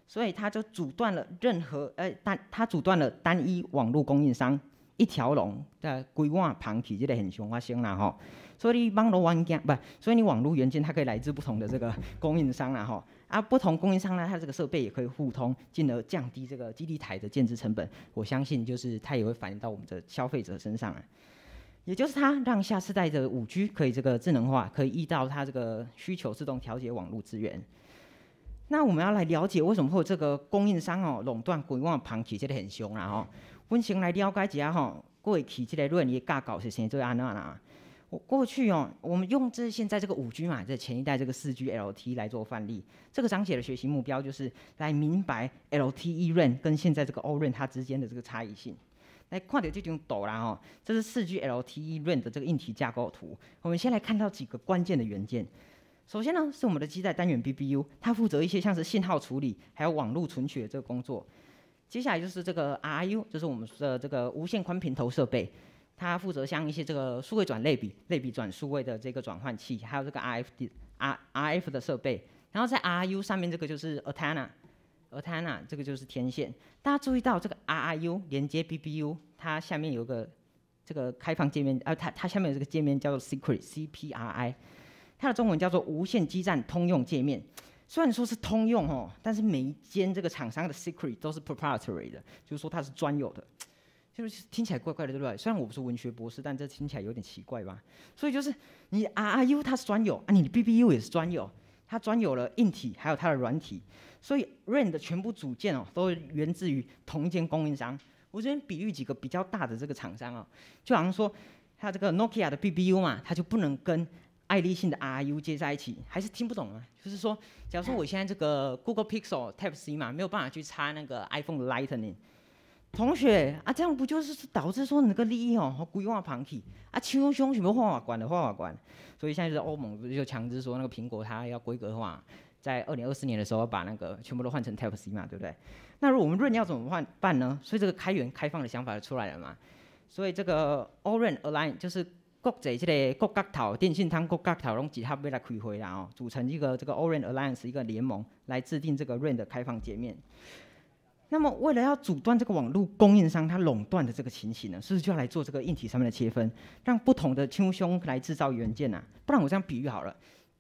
所以它就阻断了任何呃单它阻断了单一网络供应商一条龙的规划盘体，这个很雄啊，生啦吼。所以网络元件不，所以你网络元件它可以来自不同的这个供应商啊，哈，啊不同供应商呢，它这个设备也可以互通，进而降低这个基地台的建制成本。我相信就是它也会反映到我们的消费者身上啊，也就是它让下次代的五 G 可以这个智能化，可以依照它这个需求自动调节网络资源。那我们要来了解为什么会有这个供应商哦垄断，国网旁，体真的很凶啊哈。我们先来了解一下哈，过去这个论议架构是先做安娜啦。过去哦，我们用这现在这个五 G 嘛，这前一代这个四 G LTE 来做范例。这个章节的学习目标就是来明白 LTE r a n 跟现在这个 o r a n 它之间的这个差异性。来快点这张抖啦哦，这是四 G LTE r a n 的这个硬体架构图。我们先来看到几个关键的元件。首先呢是我们的基带单元 BBU，它负责一些像是信号处理还有网络存取的这个工作。接下来就是这个 RU，就是我们的这个无线宽频头设备。它负责像一些这个数位转类比、类比转数位的这个转换器，还有这个 RFD、RRF 的设备。然后在 RU 上面这个就是 Antenna，Antenna 这个就是天线。大家注意到这个 RU 连接 BBU，它下面有个这个开放界面，呃，它它下面有这个界面叫做 Secret C PRI，它的中文叫做无线基站通用界面。虽然说是通用哦，但是每一间这个厂商的 Secret 都是 proprietary 的，就是说它是专有的。就是听起来怪怪的对不对？虽然我不是文学博士，但这听起来有点奇怪吧？所以就是你 R RU 它是专有啊，你 B B U 也是专有，它专有了硬体还有它的软体，所以 Rain 的全部组件哦都源自于同一间供应商。我这边比喻几个比较大的这个厂商哦，就好像说它这个 Nokia 的 B B U 嘛，它就不能跟爱立信的 R RU 接在一起，还是听不懂啊？就是说，假如说我现在这个 Google Pixel Type C 嘛，没有办法去插那个 iPhone Lightning。同学，啊，这样不就是导致说你那个利益哦，规划旁起，啊，抢凶全部换法管的换法管，所以现在是欧盟不就强制说那个苹果它要规格化，在二零二四年的时候把那个全部都换成 Type C 嘛，对不对？那如果我们润要怎么换办呢？所以这个开源开放的想法就出来了嘛。所以这个 o r a n a l i g n 就是国际这个国家头电信通国家头拢集合起来开会啦哦，组成一个这个 o r a n Alliance 一个联盟来制定这个润的开放界面。那么，为了要阻断这个网络供应商他垄断的这个情形呢，是不是就要来做这个硬体上面的切分，让不同的厂兄来制造元件呢？不然我这样比喻好了，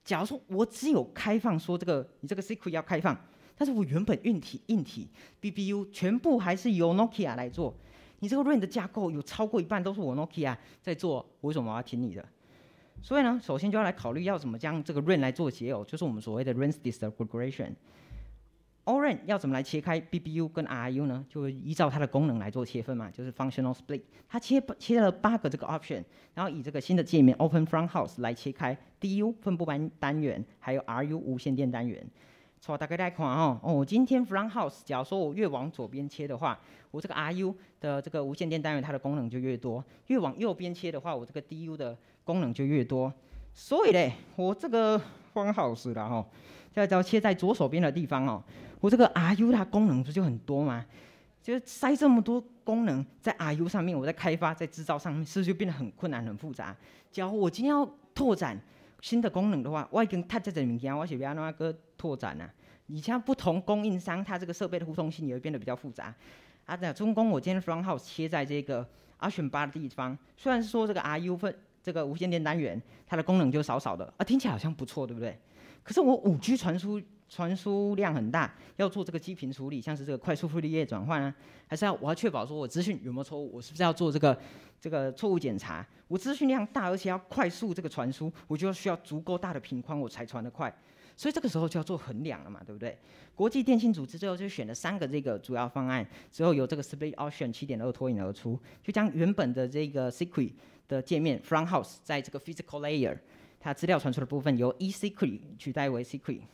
假如说我只有开放说这个你这个 s e c r e t 要开放，但是我原本硬体硬体 BBU 全部还是由 Nokia 来做，你这个 Rain 的架构有超过一半都是我 Nokia 在做，我为什么我要听你的？所以呢，首先就要来考虑要怎么将这个 Rain 来做解耦，就是我们所谓的 Rain's disaggregation。Orange 要怎么来切开 BBU 跟 RU 呢？就依照它的功能来做切分嘛，就是 functional split。它切切了八个这个 option，然后以这个新的界面 Open Front House 来切开 DU 分布板单元，还有 RU 无线电单元。从大概概看哦，哦，今天 Front House，假如我越往左边切的话，我这个 RU 的这个无线电单元它的功能就越多；越往右边切的话，我这个 DU 的功能就越多。所以嘞，我这个 Front House 啦哈，就要切在左手边的地方哦。我这个 RU 它功能不就很多吗？就是塞这么多功能在 RU 上面，我在开发在制造上面是不是就变得很困难很复杂？假如我今天要拓展新的功能的话，我已经在这里物件，我是要安怎个拓展啊？你像不同供应商它这个设备的互通性也会变得比较复杂。啊，那中公我今天 Front House 切在这个阿选八的地方，虽然说这个 RU 分这个无线电单元它的功能就少少的，啊听起来好像不错，对不对？可是我五 G 传输。传输量很大，要做这个基频处理，像是这个快速傅立叶转换啊，还是要我要确保说我资讯有没有错误，我是不是要做这个这个错误检查？我资讯量大而且要快速这个传输，我就需要足够大的频宽我才传得快。所以这个时候就要做衡量了嘛，对不对？国际电信组织最后就选了三个这个主要方案，之后由这个 Split Option 7.2脱颖而出，就将原本的这个 s e c r e t 的界面 Front House 在这个 Physical Layer，它资料传输的部分由 E s e c r e 取代为 s e c r e t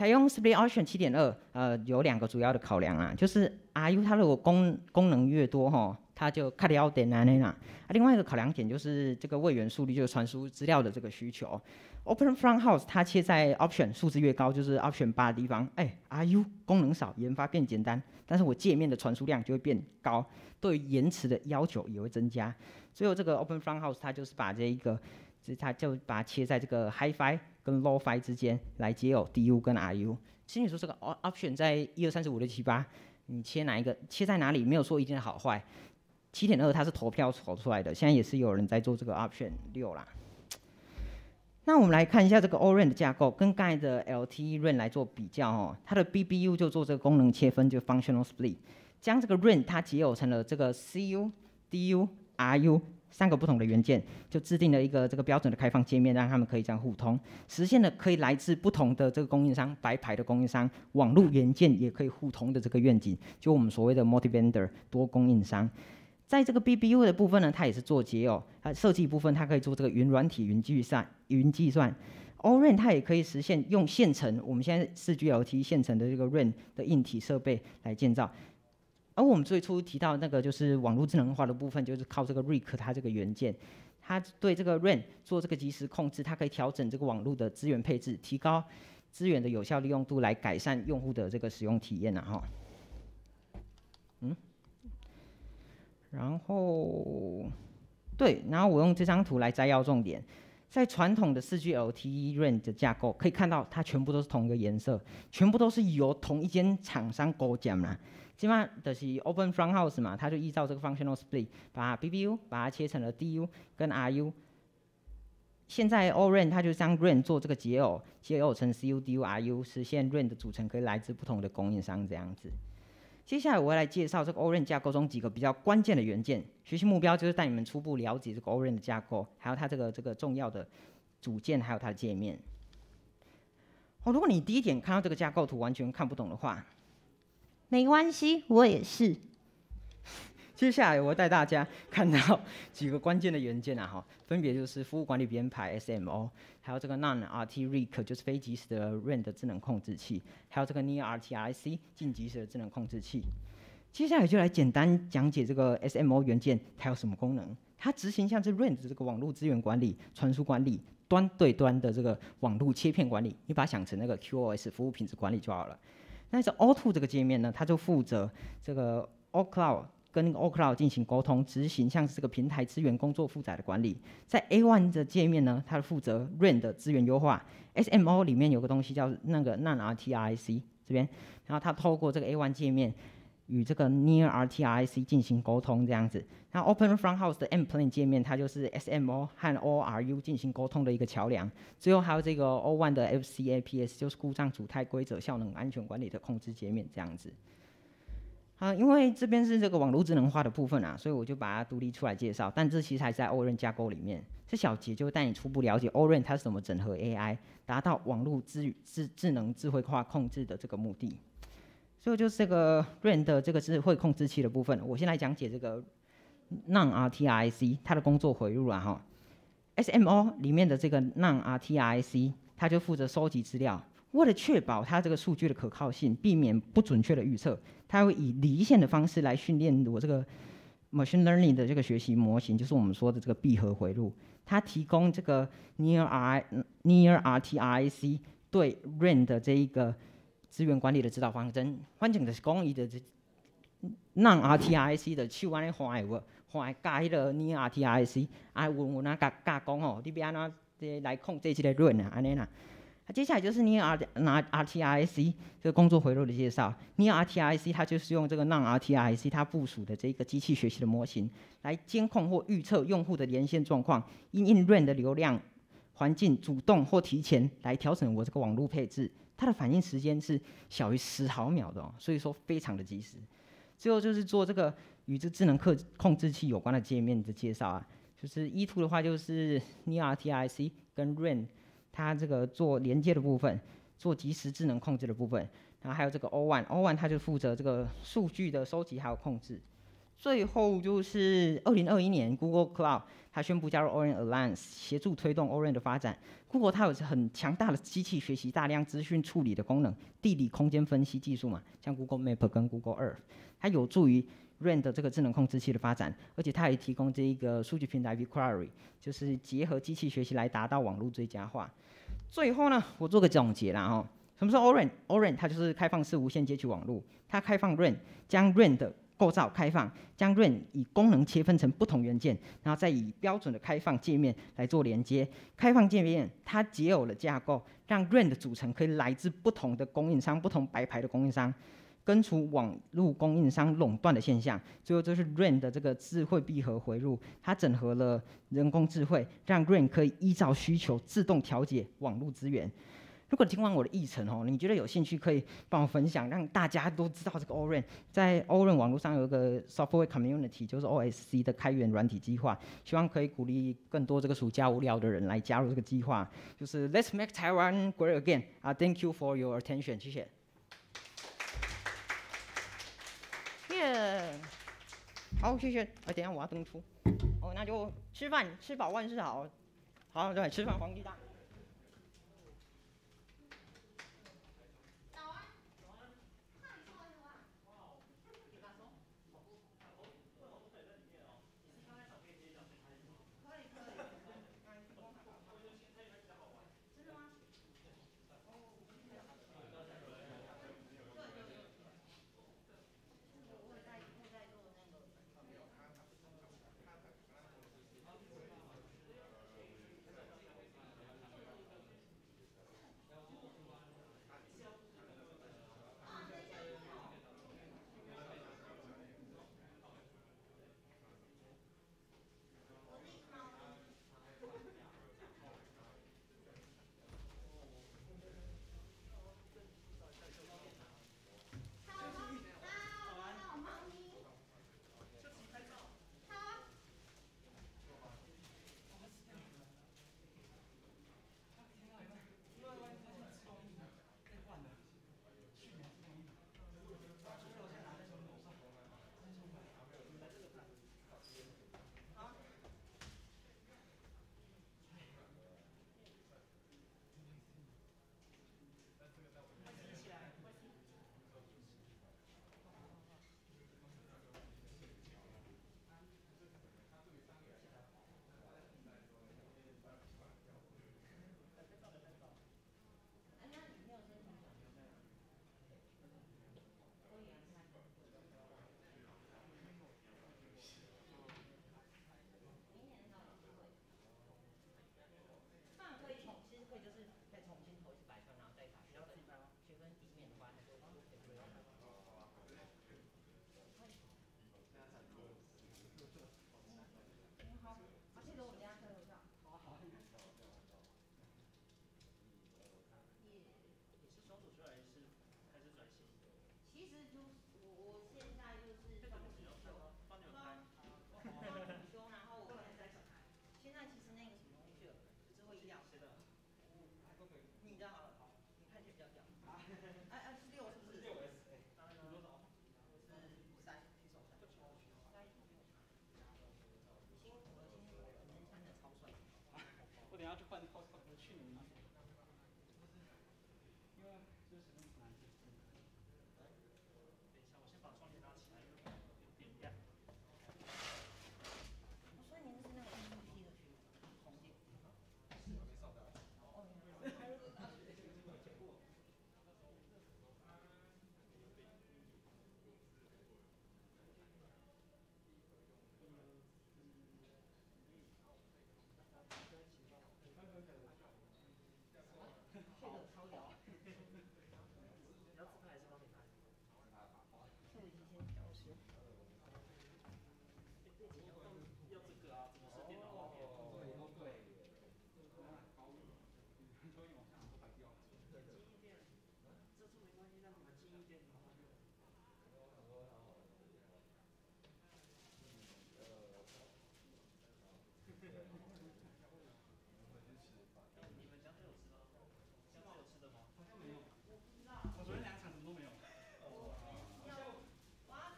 采用 split option 七点二，呃，有两个主要的考量啊，就是 RU 它如果功功能越多哈，它就 cut 卡的要点难的啦。啊，另外一个考量点就是这个位元速率，就是传输资料的这个需求。Open front house 它切在 option 数字越高，就是 option 八的地方。哎，RU 功能少，研发变简单，但是我界面的传输量就会变高，对延迟的要求也会增加。最后这个 open front house 它就是把这一个，它就把它切在这个 HiFi。Low f i 之间来解耦 D U 跟 R U，其实你说这个 Option 在一二三四五六七八，你切哪一个，切在哪里，没有说一定的好坏。七点二它是投票投出来的，现在也是有人在做这个 Option 六啦。那我们来看一下这个 o r a n 的架构，跟刚才的 LTE r a n 来做比较哦，它的 B B U 就做这个功能切分，就 Functional Split，将这个 r a n 它解耦成了这个 C U、D U、R U。三个不同的元件，就制定了一个这个标准的开放界面，让他们可以这样互通，实现了可以来自不同的这个供应商、白牌的供应商、网络元件也可以互通的这个愿景。就我们所谓的 multi-vendor 多供应商，在这个 BBU 的部分呢，它也是做结哦。它设计部分它可以做这个云软体、云计算、云计算。All-RAN 它也可以实现用现成我们现在四 g LT 现成的这个 RAN 的硬体设备来建造。而我们最初提到那个就是网络智能化的部分，就是靠这个 Ric 它这个元件，它对这个 r a n 做这个及时控制，它可以调整这个网络的资源配置，提高资源的有效利用度，来改善用户的这个使用体验呐哈。嗯，然后对，然后我用这张图来摘要重点。在传统的四 G LTE RAN 的架构，可以看到它全部都是同一个颜色，全部都是由同一间厂商构建啦。基本上的是 Open Front House 嘛，它就依照这个 Functional Split，把 BBU 把它切成了 DU 跟 RU。现在 O RAN 它就将 RAN 做这个解耦，解耦成 CU、DU、RU，实现 RAN 的组成可以来自不同的供应商这样子。接下来我会来介绍这个 o r a n 架构中几个比较关键的元件。学习目标就是带你们初步了解这个 o r a n 的架构，还有它这个这个重要的组件，还有它的界面。哦，如果你第一点看到这个架构图完全看不懂的话，没关系，我也是。接下来我带大家看到几个关键的元件啊，哈，分别就是服务管理编排 SMO，还有这个 Non RT Ric 就是非即时的 RAN 的智能控制器，还有这个 n e a RTIC r 近即时的智能控制器。接下来就来简单讲解这个 SMO 元件它有什么功能。它执行像是 RAN 的这个网络资源管理、传输管理、端对端的这个网络切片管理，你把它想成那个 QoS 服务品质管理就好了。那在 O2 t o 这个界面呢，它就负责这个 O Cloud。跟那个 OCLoud 进行沟通，执行像是这个平台资源工作负载的管理，在 A one 的界面呢，它负责 Rain 的资源优化，SMO 里面有个东西叫那个 Near RTIC 这边，然后它透过这个 A one 界面与这个 Near RTIC 进行沟通这样子。那 Open Front House 的 M plane 界面，它就是 SMO 和 ORU 进行沟通的一个桥梁。最后还有这个 O one 的 FCAPS，就是故障主态规则效能安全管理的控制界面这样子。啊，因为这边是这个网络智能化的部分啊，所以我就把它独立出来介绍。但这其实还在 o r 欧 n 架构里面，这小节就带你初步了解 o r 欧 n 它是怎么整合 AI，达到网络智智智能、智慧化控制的这个目的。所以就是这个 Rain 的这个智慧控制器的部分，我先来讲解这个 Non RTIC 它的工作回路了哈。SMO 里面的这个 Non RTIC，它就负责收集资料。为了确保它这个数据的可靠性，避免不准确的预测，它会以离线的方式来训练我这个 machine learning 的这个学习模型，就是我们说的这个闭合回路。它提供这个 near R near RTIC 对 r i 云的这一个资源管理的指导方针。反正就是讲，伊就让 RTIC 的手安尼换下换下改了 near RTIC，啊，我我那架架工哦，你别那来控制起来云啊，安尼呐。接下来就是 NeR 拿 RTIC 这个工作回路的介绍，NeRTIC 它就是用这个 NonRTIC 它部署的这个机器学习的模型来监控或预测用户的连线状况，因因 r a n 的流量环境主动或提前来调整我这个网络配置，它的反应时间是小于十毫秒的，哦，所以说非常的及时。最后就是做这个与这智能控控制器有关的界面的介绍啊，就是一图的话就是 NeRTIC 跟 r a n 它这个做连接的部分，做即时智能控制的部分，然后还有这个 O One，O One 它就负责这个数据的收集还有控制。最后就是二零二一年，Google Cloud 它宣布加入 o r e n Alliance，协助推动 o r e n 的发展。Google 它有很强大的机器学习、大量资讯处理的功能、地理空间分析技术嘛，像 Google Map 跟 Google Earth，它有助于。Ren 的这个智能控制器的发展，而且它还提供这一个数据平台 VQuery，就是结合机器学习来达到网络最佳化。最后呢，我做个总结啦哦，什么是 o r e n o r e n 它就是开放式无线接取网络，它开放 Ren，将 Ren 的构造开放，将 Ren 以功能切分成不同元件，然后再以标准的开放界面来做连接。开放界面它解有了架构，让 Ren 的组成可以来自不同的供应商，不同白牌的供应商。根除网络供应商垄断的现象，最后就是 Rain 的这个智慧闭合回路，它整合了人工智慧，让 Rain 可以依照需求自动调节网络资源。如果听完我的议程哦，你觉得有兴趣可以帮我分享，让大家都知道这个 o Rain。在 o Rain 网络上有一个 Software Community，就是 OSC 的开源软体计划，希望可以鼓励更多这个暑假无聊的人来加入这个计划，就是 Let's make Taiwan great again 啊！Thank you for your attention，谢谢。好，谢谢。哎，等下我要登出。哦，那就吃饭，吃饱万事好。好，对，吃饭皇帝大。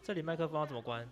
这里麦克风要怎么关？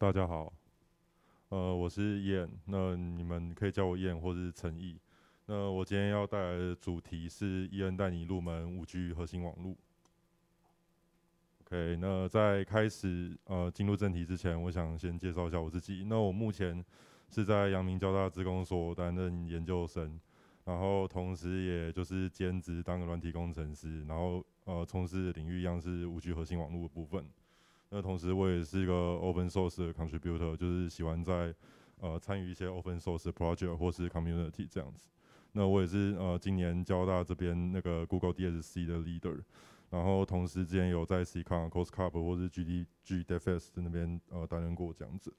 大家好，呃，我是彦，那你们可以叫我彦或者是陈毅。那我今天要带来的主题是伊恩带你入门五 G 核心网络。OK，那在开始呃进入正题之前，我想先介绍一下我自己。那我目前是在阳明交大职工所担任研究生，然后同时也就是兼职当个软体工程师，然后呃从事领域一样是五 G 核心网络的部分。那同时，我也是一个 open source 的 contributor，就是喜欢在呃参与一些 open source project 或是 community 这样子。那我也是呃今年交大这边那个 Google DSC 的 leader，然后同时之前有在 CCon、Cost Cup 或是 G D G Defs 那边呃担任过讲者。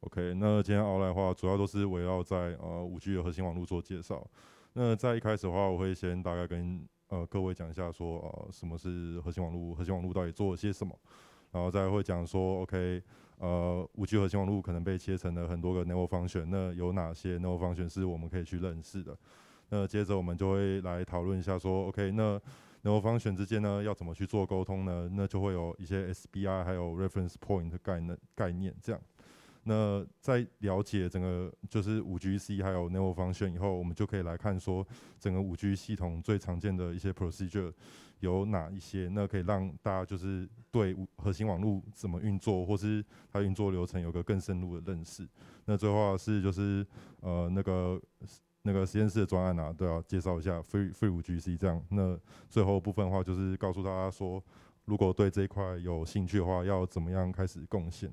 OK，那今天奥莱话主要都是围绕在呃五 G 的核心网络做介绍。那在一开始的话，我会先大概跟。呃，各位讲一下，说呃，什么是核心网络？核心网络到底做了些什么？然后再会讲说，OK，呃，五 G 核心网络可能被切成了很多个 n e u i o 方选，那有哪些 n e u i o 方选是我们可以去认识的？那接着我们就会来讨论一下，说 OK，那 n e u i o 方选之间呢，要怎么去做沟通呢？那就会有一些 SBI 还有 Reference Point 概那概念这样。那在了解整个就是五 G C 还有 n e u i o 方以后，我们就可以来看说整个五 G 系统最常见的一些 procedure 有哪一些，那可以让大家就是对核心网络怎么运作，或是它运作流程有个更深入的认识。那最后是就是呃那个那个实验室的专案啊，都啊，介绍一下 Free Free 五 G C 这样。那最后部分的话就是告诉大家说，如果对这一块有兴趣的话，要怎么样开始贡献。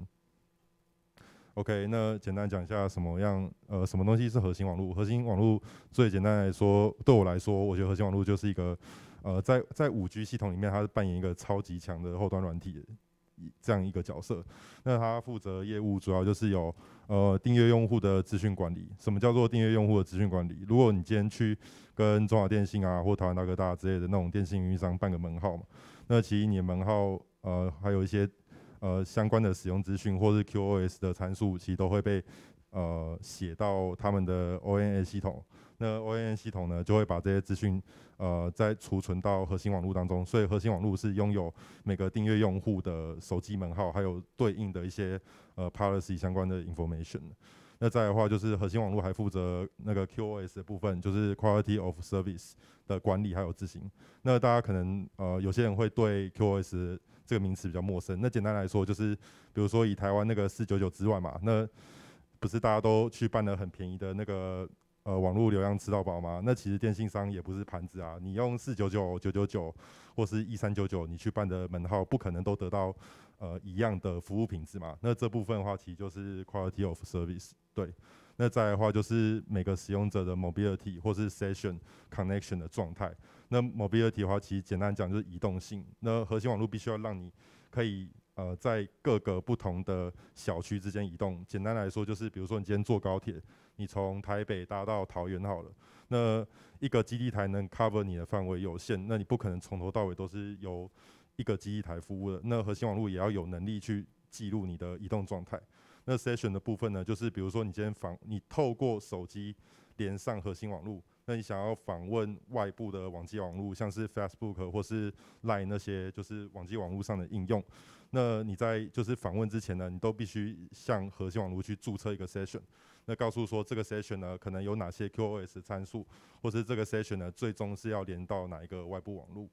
OK，那简单讲一下什么样，呃，什么东西是核心网络？核心网络最简单来说，对我来说，我觉得核心网络就是一个，呃，在在五 G 系统里面，它是扮演一个超级强的后端软体，这样一个角色。那它负责业务，主要就是有，呃，订阅用户的资讯管理。什么叫做订阅用户的资讯管理？如果你今天去跟中华电信啊，或台湾大哥大之类的那种电信运营商办个门号嘛，那其实你的门号，呃，还有一些。呃，相关的使用资讯或是 QoS 的参数，其实都会被呃写到他们的 ONN 系统。那 ONN 系统呢，就会把这些资讯呃再储存到核心网络当中。所以核心网络是拥有每个订阅用户的手机门号，还有对应的一些呃 policy 相关的 information。那再的话，就是核心网络还负责那个 QoS 的部分，就是 quality of service 的管理还有执行。那大家可能呃有些人会对 QoS。这个名词比较陌生，那简单来说就是，比如说以台湾那个四九九之外嘛，那不是大家都去办了很便宜的那个呃网络流量吃到饱吗？那其实电信商也不是盘子啊，你用四九九九九九或是一三九九你去办的门号，不可能都得到呃一样的服务品质嘛。那这部分的话，其实就是 quality of service，对。那再的话就是每个使用者的 mobility 或是 session connection 的状态。那 mobility 的话，其实简单讲就是移动性。那核心网络必须要让你可以呃在各个不同的小区之间移动。简单来说就是，比如说你今天坐高铁，你从台北搭到桃园好了，那一个基地台能 cover 你的范围有限，那你不可能从头到尾都是由一个基地台服务的。那核心网络也要有能力去记录你的移动状态。那 session 的部分呢，就是比如说你今天访，你透过手机连上核心网络，那你想要访问外部的网际网络，像是 Facebook 或是 Line 那些就是网际网络上的应用，那你在就是访问之前呢，你都必须向核心网络去注册一个 session，那告诉说这个 session 呢，可能有哪些 QoS 参数，或是这个 session 呢，最终是要连到哪一个外部网络。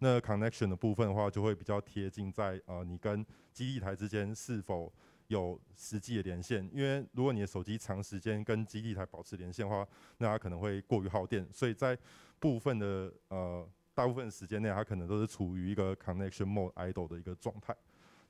那 connection 的部分的话，就会比较贴近在呃，你跟基地台之间是否有实际的连线，因为如果你的手机长时间跟基地台保持连线的话，那它可能会过于耗电，所以在部分的呃大部分时间内，它可能都是处于一个 connection mode idle 的一个状态。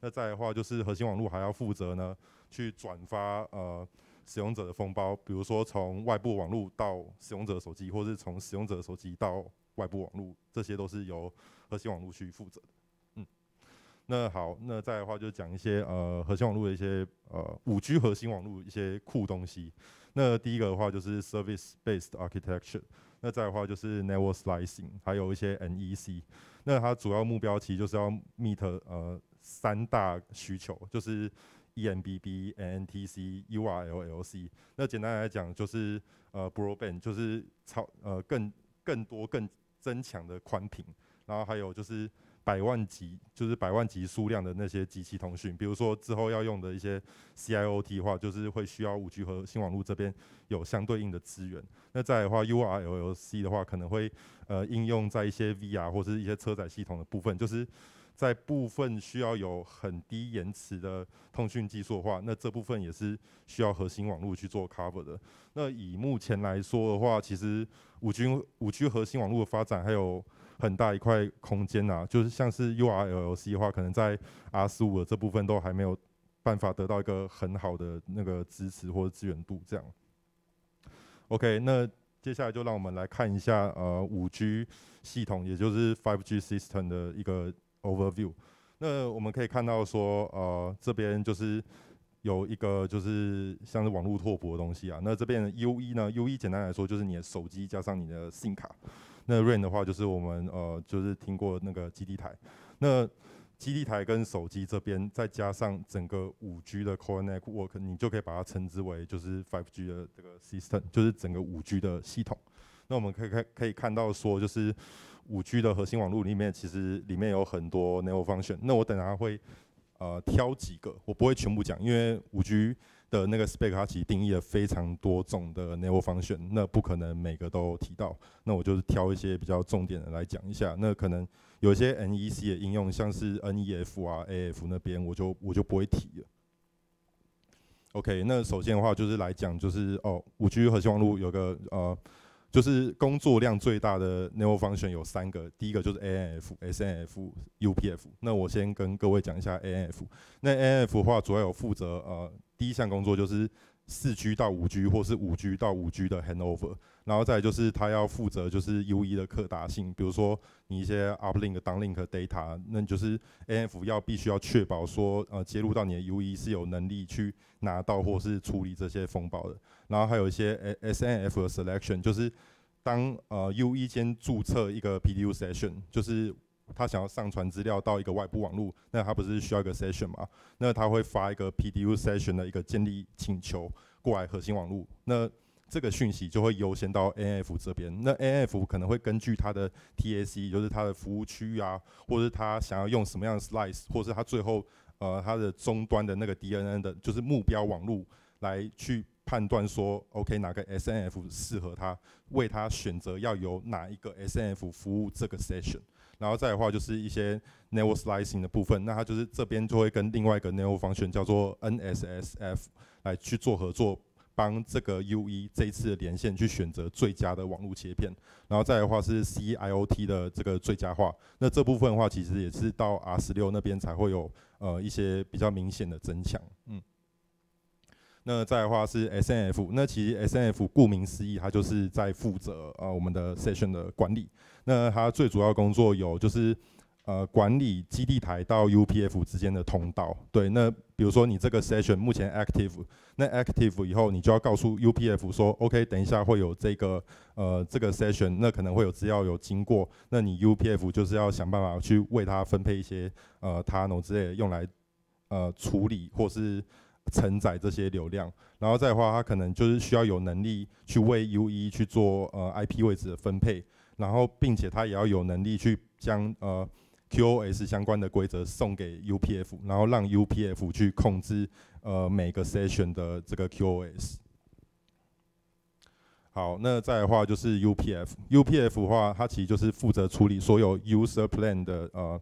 那再的话就是核心网络还要负责呢去转发呃使用者的封包，比如说从外部网络到使用者的手机，或者是从使用者的手机到外部网络，这些都是由核心网络去负责的。那好，那再的话就讲一些呃核心网络的一些呃五 G 核心网络一些酷东西。那第一个的话就是 service-based architecture，那再的话就是 network slicing，还有一些 NEC。那它主要目标其实就是要 meet 呃三大需求，就是 eMBB、nTc、URLLC。那简单来讲就是呃 broadband，就是超呃更更多更增强的宽频，然后还有就是。百万级就是百万级数量的那些机器通讯，比如说之后要用的一些 CIOT 的话，就是会需要五 G 和新网络这边有相对应的资源。那再的话，URLLC 的话可能会呃应用在一些 VR 或是一些车载系统的部分，就是在部分需要有很低延迟的通讯技术的话，那这部分也是需要核心网络去做 cover 的。那以目前来说的话，其实五 G 五 G 核心网络的发展还有。很大一块空间呐，就是像是 u r l c 的话，可能在 r 十五的这部分都还没有办法得到一个很好的那个支持或者资源度这样。OK，那接下来就让我们来看一下呃五 G 系统，也就是 five G system 的一个 overview。那我们可以看到说呃这边就是有一个就是像是网络拓扑东西啊，那这边 u e 呢，u e 简单来说就是你的手机加上你的 SIM 卡。那 Rain 的话就是我们呃就是听过那个基地台，那基地台跟手机这边再加上整个五 G 的 Core Network，你就可以把它称之为就是 5G 的这个 System，就是整个五 G 的系统。那我们可以看可以看到说就是五 G 的核心网络里面其实里面有很多 New Function，那我等下会呃挑几个，我不会全部讲，因为五 G。的那个 spec 它其实定义了非常多种的 neural function，那不可能每个都提到，那我就是挑一些比较重点的来讲一下。那可能有一些 NEC 的应用，像是 NEF 啊 AF 那边，我就我就不会提了。OK，那首先的话就是来讲，就是哦，五 G 核心网路有个呃，就是工作量最大的 neural function 有三个，第一个就是 ANF、SNF、UPF。那我先跟各位讲一下 ANF。那 ANF 的话，主要有负责呃。第一项工作就是四 G 到五 G，或是五 G 到五 G 的 handover，然后再就是他要负责就是 UE 的可达性，比如说你一些 uplink、downlink、data，那就是 A f 要必须要确保说呃接入到你的 UE 是有能力去拿到或是处理这些风暴的，然后还有一些 S NF 的 selection，就是当呃 UE 先注册一个 PDU session，就是。他想要上传资料到一个外部网络，那他不是需要一个 session 吗？那他会发一个 PDU session 的一个建立请求过来核心网络，那这个讯息就会优先到 NF 这边。那 NF 可能会根据他的 TAC，就是他的服务区域啊，或者是他想要用什么样的 slice，或者是他最后呃他的终端的那个 DNN 的就是目标网络来去判断说 OK 哪个 S N F 适合他，为他选择要由哪一个 S N F 服务这个 session。然后再的话就是一些 network slicing 的部分，那它就是这边就会跟另外一个 network function 叫做 NSSF 来去做合作，帮这个 UE 这一次的连线去选择最佳的网络切片。然后再的话是 C I O T 的这个最佳化，那这部分的话其实也是到 R 十六那边才会有呃一些比较明显的增强。嗯，那再的话是 S N F，那其实 S N F 顾名思义，它就是在负责呃我们的 session 的管理。那它最主要工作有就是，呃，管理基地台到 UPF 之间的通道。对，那比如说你这个 session 目前 active，那 active 以后你就要告诉 UPF 说，OK，等一下会有这个呃这个 session，那可能会有资料有经过，那你 UPF 就是要想办法去为它分配一些呃塔楼之类的用来呃处理或是承载这些流量。然后再话，它可能就是需要有能力去为 UE 去做呃 IP 位置的分配。然后，并且他也要有能力去将呃 QoS 相关的规则送给 UPF，然后让 UPF 去控制呃每个 session 的这个 QoS。好，那再的话就是 UPF，UPF 的话它其实就是负责处理所有 user p l a n 的呃。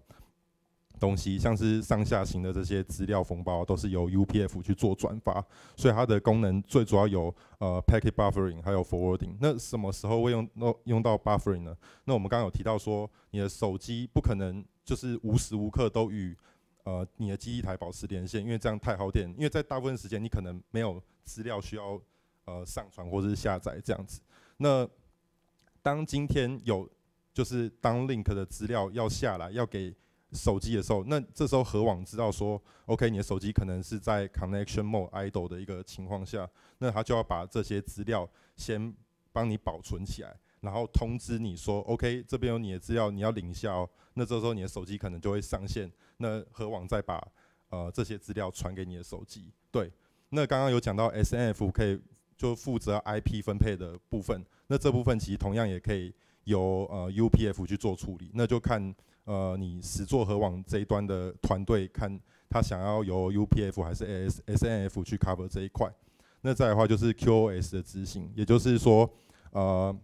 东西像是上下行的这些资料封包都是由 UPF 去做转发，所以它的功能最主要有呃 packet buffering 还有 forwarding。那什么时候会用用到 buffering 呢？那我们刚刚有提到说，你的手机不可能就是无时无刻都与呃你的记忆台保持连线，因为这样太耗电。因为在大部分时间你可能没有资料需要呃上传或者是下载这样子。那当今天有就是当 link 的资料要下来要给手机的时候，那这时候核网知道说，OK，你的手机可能是在 connection mode idle 的一个情况下，那他就要把这些资料先帮你保存起来，然后通知你说，OK，这边有你的资料，你要领一下哦。那这时候你的手机可能就会上线，那核网再把呃这些资料传给你的手机。对，那刚刚有讲到 SNF 可以就负责 IP 分配的部分，那这部分其实同样也可以由呃 UPF 去做处理，那就看。呃，你始作和往这一端的团队看，他想要由 UPF 还是 AS SNF 去 cover 这一块。那再的话就是 QoS 的执行，也就是说，呃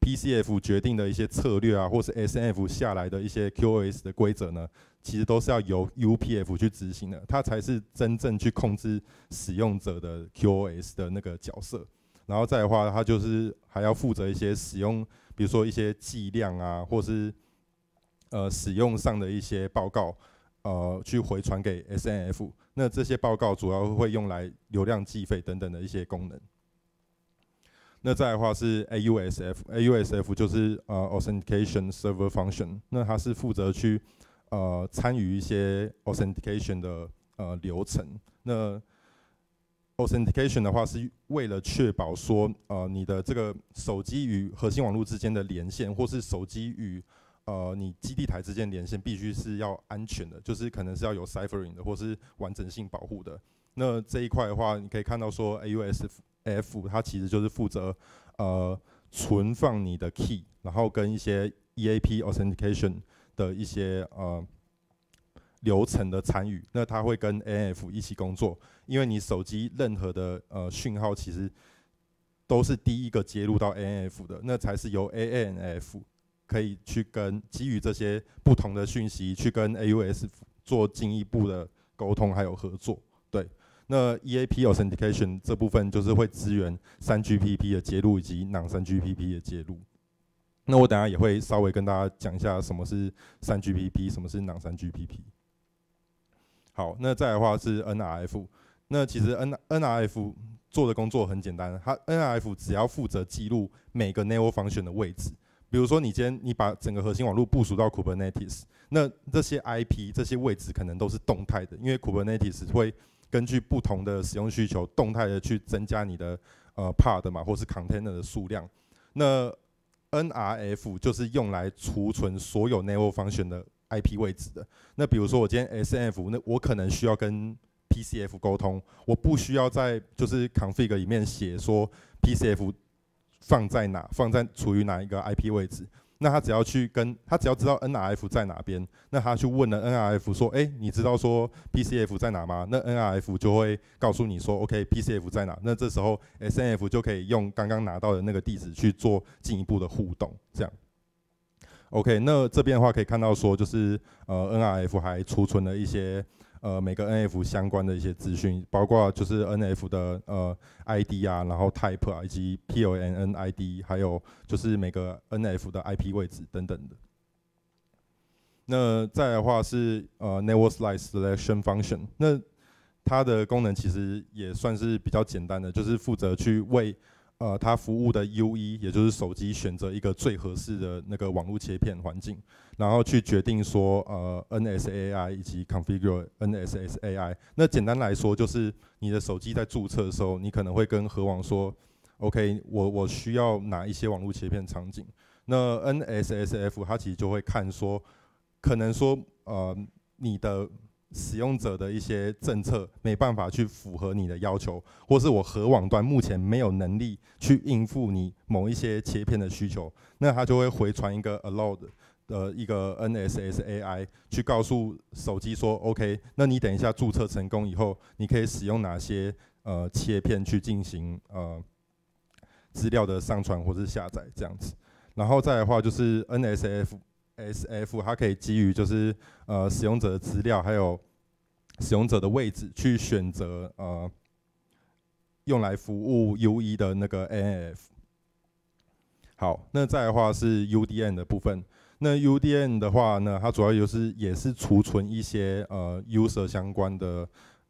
，PCF 决定的一些策略啊，或是 SNF 下来的一些 QoS 的规则呢，其实都是要由 UPF 去执行的，它才是真正去控制使用者的 QoS 的那个角色。然后再的话，它就是还要负责一些使用，比如说一些计量啊，或是呃，使用上的一些报告，呃，去回传给 SNF。那这些报告主要会用来流量计费等等的一些功能。那再的话是 AUSF，AUSF 就是呃 Authentication Server Function。那它是负责去呃参与一些 Authentication 的呃流程。那 Authentication 的话是为了确保说呃你的这个手机与核心网络之间的连线，或是手机与呃，你基地台之间连线必须是要安全的，就是可能是要有 ciphering 的，或是完整性保护的。那这一块的话，你可以看到说 AUSF 它其实就是负责呃存放你的 key，然后跟一些 EAP authentication 的一些呃流程的参与。那它会跟 NF 一起工作，因为你手机任何的呃讯号其实都是第一个接入到 NF 的，那才是由 A N F。可以去跟基于这些不同的讯息，去跟 AUS 做进一步的沟通还有合作。对，那 EAP Authentication 这部分就是会支援三 GPP 的接入以及 n 三 GPP 的接入。那我等下也会稍微跟大家讲一下什么是三 GPP，什么是 n 三 GPP。好，那再的话是 NRF。那其实 N NRF 做的工作很简单，它 NRF 只要负责记录每个 n e i g h b o u i o 选的位置。比如说，你今天你把整个核心网络部署到 Kubernetes，那这些 IP 这些位置可能都是动态的，因为 Kubernetes 会根据不同的使用需求动态的去增加你的呃 pod 嘛，或是 container 的数量。那 NRF 就是用来储存所有 n e o u n c t i o n 的 IP 位置的。那比如说我今天 SF，n 那我可能需要跟 PCF 沟通，我不需要在就是 config 里面写说 PCF。放在哪？放在处于哪一个 IP 位置？那他只要去跟，他只要知道 NRF 在哪边，那他去问了 NRF 说：“哎，你知道说 PCF 在哪吗？”那 NRF 就会告诉你说：“OK，PCF 在哪？”那这时候 SNF 就可以用刚刚拿到的那个地址去做进一步的互动。这样，OK，那这边的话可以看到说，就是呃，NRF 还储存了一些。呃，每个 NF 相关的一些资讯，包括就是 NF 的呃 ID 啊，然后 Type 啊，以及 PONN ID，还有就是每个 NF 的 IP 位置等等的。那再的话是呃 Network Slice Selection Function，那它的功能其实也算是比较简单的，就是负责去为。呃，它服务的 UE 也就是手机选择一个最合适的那个网络切片环境，然后去决定说，呃，NSAI 以及 Configure NSSAI。那简单来说，就是你的手机在注册的时候，你可能会跟和网说，OK，我我需要哪一些网络切片场景？那 NSSF 它其实就会看说，可能说，呃，你的。使用者的一些政策没办法去符合你的要求，或是我核网端目前没有能力去应付你某一些切片的需求，那它就会回传一个 allow 的一个 NSSAI，去告诉手机说 OK，那你等一下注册成功以后，你可以使用哪些呃切片去进行呃资料的上传或是下载这样子，然后再的话就是 NSF。S F，它可以基于就是呃使用者的资料，还有使用者的位置，去选择呃用来服务 U E 的那个 N F。好，那再的话是 U D N 的部分。那 U D N 的话呢，它主要就是也是储存一些呃 user 相关的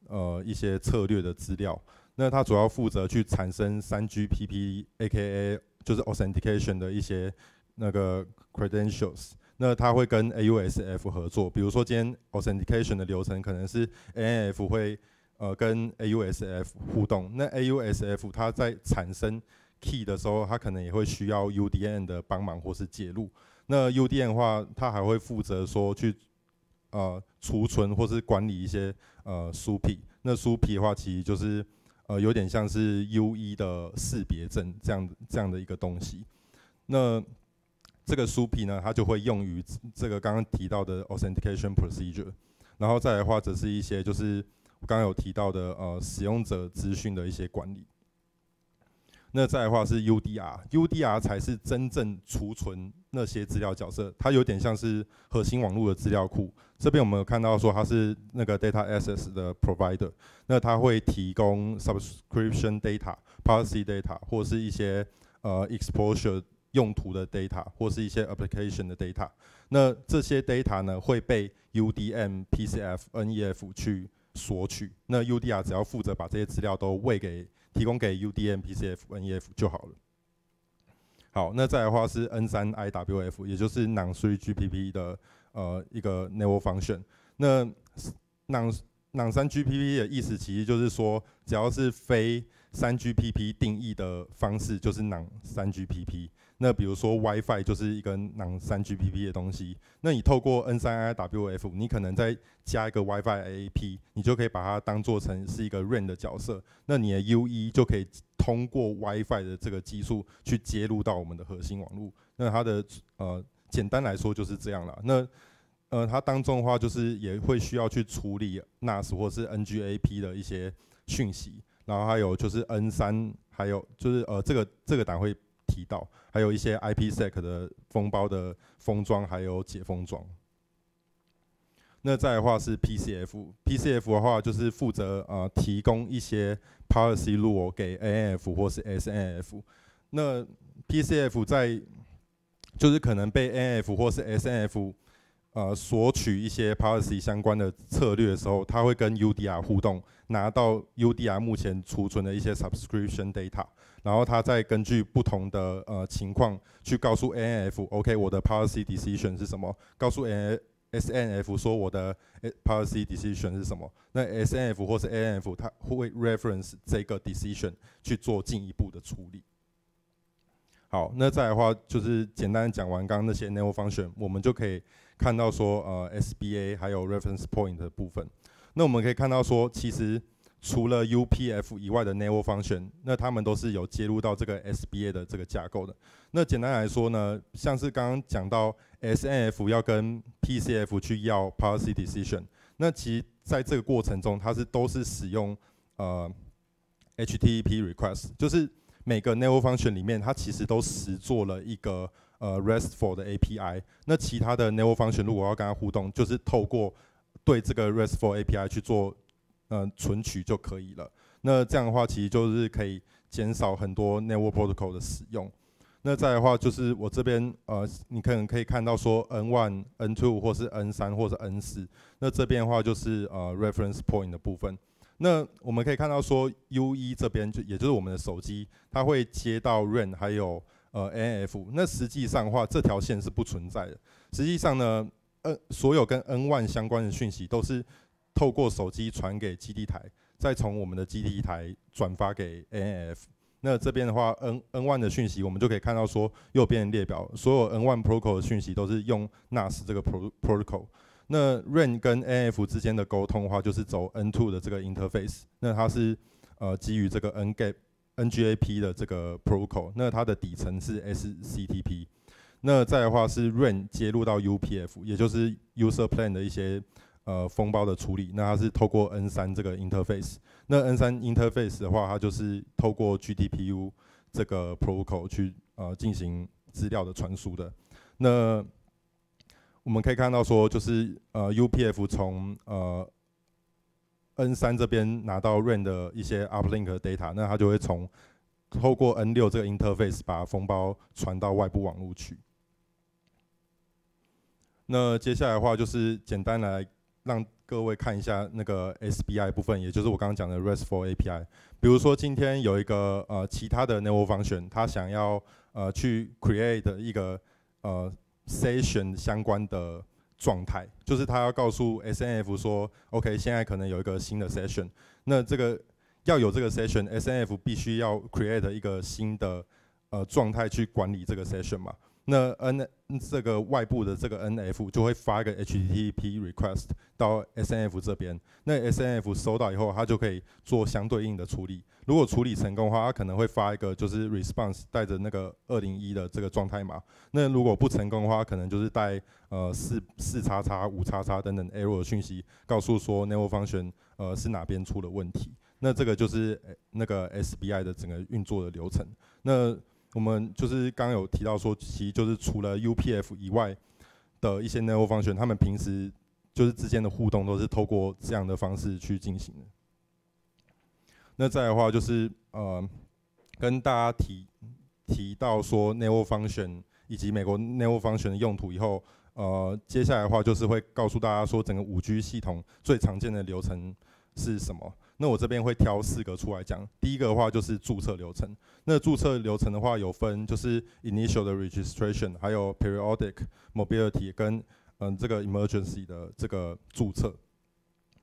呃一些策略的资料。那它主要负责去产生三 G P P A K A，就是 authentication 的一些那个 credentials。那它会跟 AUSF 合作，比如说今天 authentication 的流程可能是 ANF 会呃跟 AUSF 互动，那 AUSF 它在产生 key 的时候，它可能也会需要 UDN 的帮忙或是介入。那 UDN 的话，它还会负责说去呃储存或是管理一些呃书皮。那书皮的话，其实就是呃有点像是 u 一的识别证这样这样的一个东西。那这个 SP 呢，它就会用于这个刚刚提到的 authentication procedure，然后再来的话，则是一些就是我刚刚有提到的呃使用者资讯的一些管理。那再来的话是 UDR，UDR 才是真正储存那些资料角色，它有点像是核心网络的资料库。这边我们有看到说它是那个 data access 的 provider，那它会提供 subscription data，policy data，或是一些呃 exposure。用途的 data 或是一些 application 的 data，那这些 data 呢会被 UDM、PCF、NEF 去索取。那 UDR 只要负责把这些资料都喂给提供给 UDM、PCF、NEF 就好了。好，那再来的话是 N3IWF，也就是 Non 3GPP 的呃一个 New Function。那 Non Non 3GPP 的意思其实就是说，只要是非 3GPP 定义的方式，就是 Non 3GPP。那比如说 WiFi 就是一个 N 三 GPP 的东西，那你透过 N 三 IWF，你可能再加一个 WiFiAP，你就可以把它当做成是一个 RAN 的角色，那你的 UE 就可以通过 WiFi 的这个技术去接入到我们的核心网络。那它的呃，简单来说就是这样了。那呃，它当中的话就是也会需要去处理 NAS 或是 NGAP 的一些讯息，然后还有就是 N 三，还有就是呃，这个这个档会。提到还有一些 IPsec 的封包的封装，还有解封装。那再的话是 PCF，PCF 的话就是负责呃提供一些 policy rule 给 NF 或是 SNF。那 PCF 在就是可能被 NF 或是 SNF，呃索取一些 policy 相关的策略的时候，它会跟 UDR 互动，拿到 UDR 目前储存的一些 subscription data。然后他再根据不同的呃情况，去告诉 ANF OK 我的 policy decision 是什么，告诉 SNF 说我的 policy decision 是什么。那 SNF 或是 ANF 他会 reference 这个 decision 去做进一步的处理。好，那再来的话就是简单讲完刚刚那些 neural function，我们就可以看到说呃 SBA 还有 reference point 的部分。那我们可以看到说其实。除了 UPF 以外的 n e o Function，那他们都是有接入到这个 SBA 的这个架构的。那简单来说呢，像是刚刚讲到 SNF 要跟 PCF 去要 Policy Decision，那其实在这个过程中，它是都是使用呃 HTTP Request，就是每个 n a e a l Function 里面，它其实都实做了一个呃 RESTful 的 API。那其他的 n a e a l Function 如果要跟它互动，就是透过对这个 RESTful API 去做。呃，存取就可以了。那这样的话，其实就是可以减少很多 network protocol 的使用。那再的话，就是我这边呃，你可能可以看到说 N o N two 或是 N 三或是 N 四。那这边的话就是呃 reference point 的部分。那我们可以看到说 U 一这边就也就是我们的手机，它会接到 Rn，还有呃 NF。那实际上的话，这条线是不存在的。实际上呢，呃，所有跟 N one 相关的讯息都是。透过手机传给基地台，再从我们的基地台转发给 N F。那这边的话，N N one 的讯息，我们就可以看到说，右边列表所有 N one protocol 的讯息都是用 NAS 这个 protocol。那 Rain 跟 N F 之间的沟通的话，就是走 N two 的这个 interface。那它是呃基于这个 N gap N G A P 的这个 protocol。那它的底层是 S C T P。那再的话是 Rain 接入到 U P F，也就是 User Plane 的一些。呃，封包的处理，那它是透过 N 三这个 interface，那 N 三 interface 的话，它就是透过 g d p u 这个 protocol 去呃进行资料的传输的。那我们可以看到说，就是呃 UPF 从呃 N 三这边拿到 r a n 的一些 uplink data，那它就会从透过 N 六这个 interface 把封包传到外部网络去。那接下来的话就是简单来。让各位看一下那个 SBI 部分，也就是我刚刚讲的 RESTful API。比如说今天有一个呃其他的 n e o v t i o n 它想要呃去 create 一个呃 session 相关的状态，就是它要告诉 SNF 说 OK，现在可能有一个新的 session。那这个要有这个 session，SNF 必须要 create 一个新的呃状态去管理这个 session 嘛。那 N 这个外部的这个 NF 就会发一个 HTTP request 到 SNF 这边，那 SNF 收到以后，它就可以做相对应的处理。如果处理成功的话，它可能会发一个就是 response 带着那个二零一的这个状态码。那如果不成功的话，可能就是带呃四四叉叉五叉叉等等 error 讯息，告诉说内部方选呃是哪边出了问题。那这个就是那个 SBI 的整个运作的流程。那我们就是刚刚有提到说，其实就是除了 UPF 以外的一些内 i o n 他们平时就是之间的互动都是透过这样的方式去进行的。那再的话就是呃，跟大家提提到说内 i 方 n 以及美国内 i 方 n 的用途以后，呃，接下来的话就是会告诉大家说整个五 G 系统最常见的流程是什么。那我这边会挑四个出来讲。第一个的话就是注册流程。那注册流程的话有分，就是 initial 的 registration，还有 periodic mobility 跟嗯这个 emergency 的这个注册。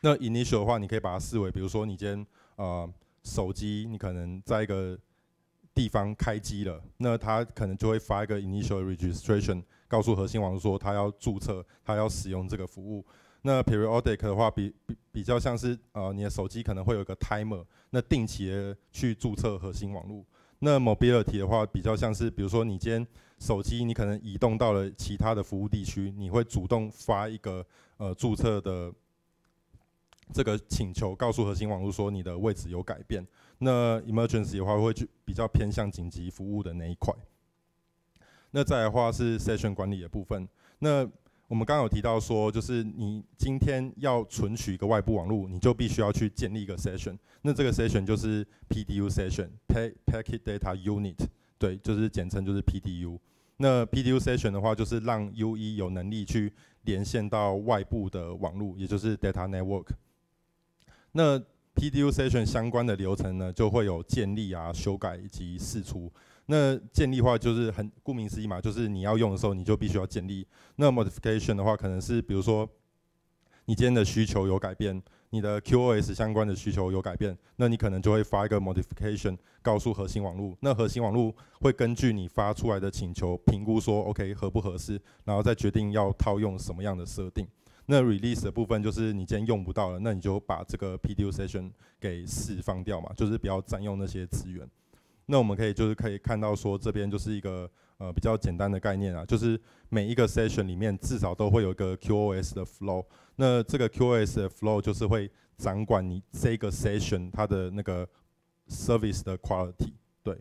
那 initial 的话，你可以把它视为，比如说你今天啊手机，你可能在一个地方开机了，那它可能就会发一个 initial registration，告诉核心网说它要注册，它要使用这个服务。那 periodic 的话比比比较像是呃你的手机可能会有一个 timer，那定期的去注册核心网络。那 mobility 的话比较像是，比如说你今天手机你可能移动到了其他的服务地区，你会主动发一个呃注册的这个请求告诉核心网络说你的位置有改变。那 emergency 的话会去比较偏向紧急服务的那一块。那再的话是 session 管理的部分。那我们刚刚有提到说，就是你今天要存取一个外部网络，你就必须要去建立一个 session。那这个 session 就是 PDU session，packet data unit，对，就是简称就是 PDU。那 PDU session 的话，就是让 UE 有能力去连线到外部的网络，也就是 data network。那 PDU session 相关的流程呢，就会有建立啊、修改以及释出。那建立话就是很顾名思义嘛，就是你要用的时候你就必须要建立。那 modification 的话，可能是比如说你今天的需求有改变，你的 QoS 相关的需求有改变，那你可能就会发一个 modification 告诉核心网络，那核心网络会根据你发出来的请求评估说 OK 合不合适，然后再决定要套用什么样的设定。那 release 的部分就是你今天用不到了，那你就把这个 PDU session 给释放掉嘛，就是不要占用那些资源。那我们可以就是可以看到说，这边就是一个呃比较简单的概念啊，就是每一个 session 里面至少都会有一个 QoS 的 flow。那这个 QoS 的 flow 就是会掌管你这个 session 它的那个 service 的 quality。对。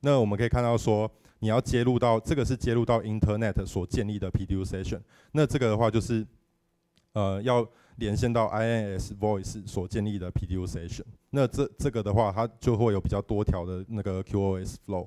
那我们可以看到说，你要接入到这个是接入到 Internet 所建立的 PDU session。那这个的话就是呃要。连线到 INS Voice 所建立的 PDU Session，那这这个的话，它就会有比较多条的那个 QoS Flow。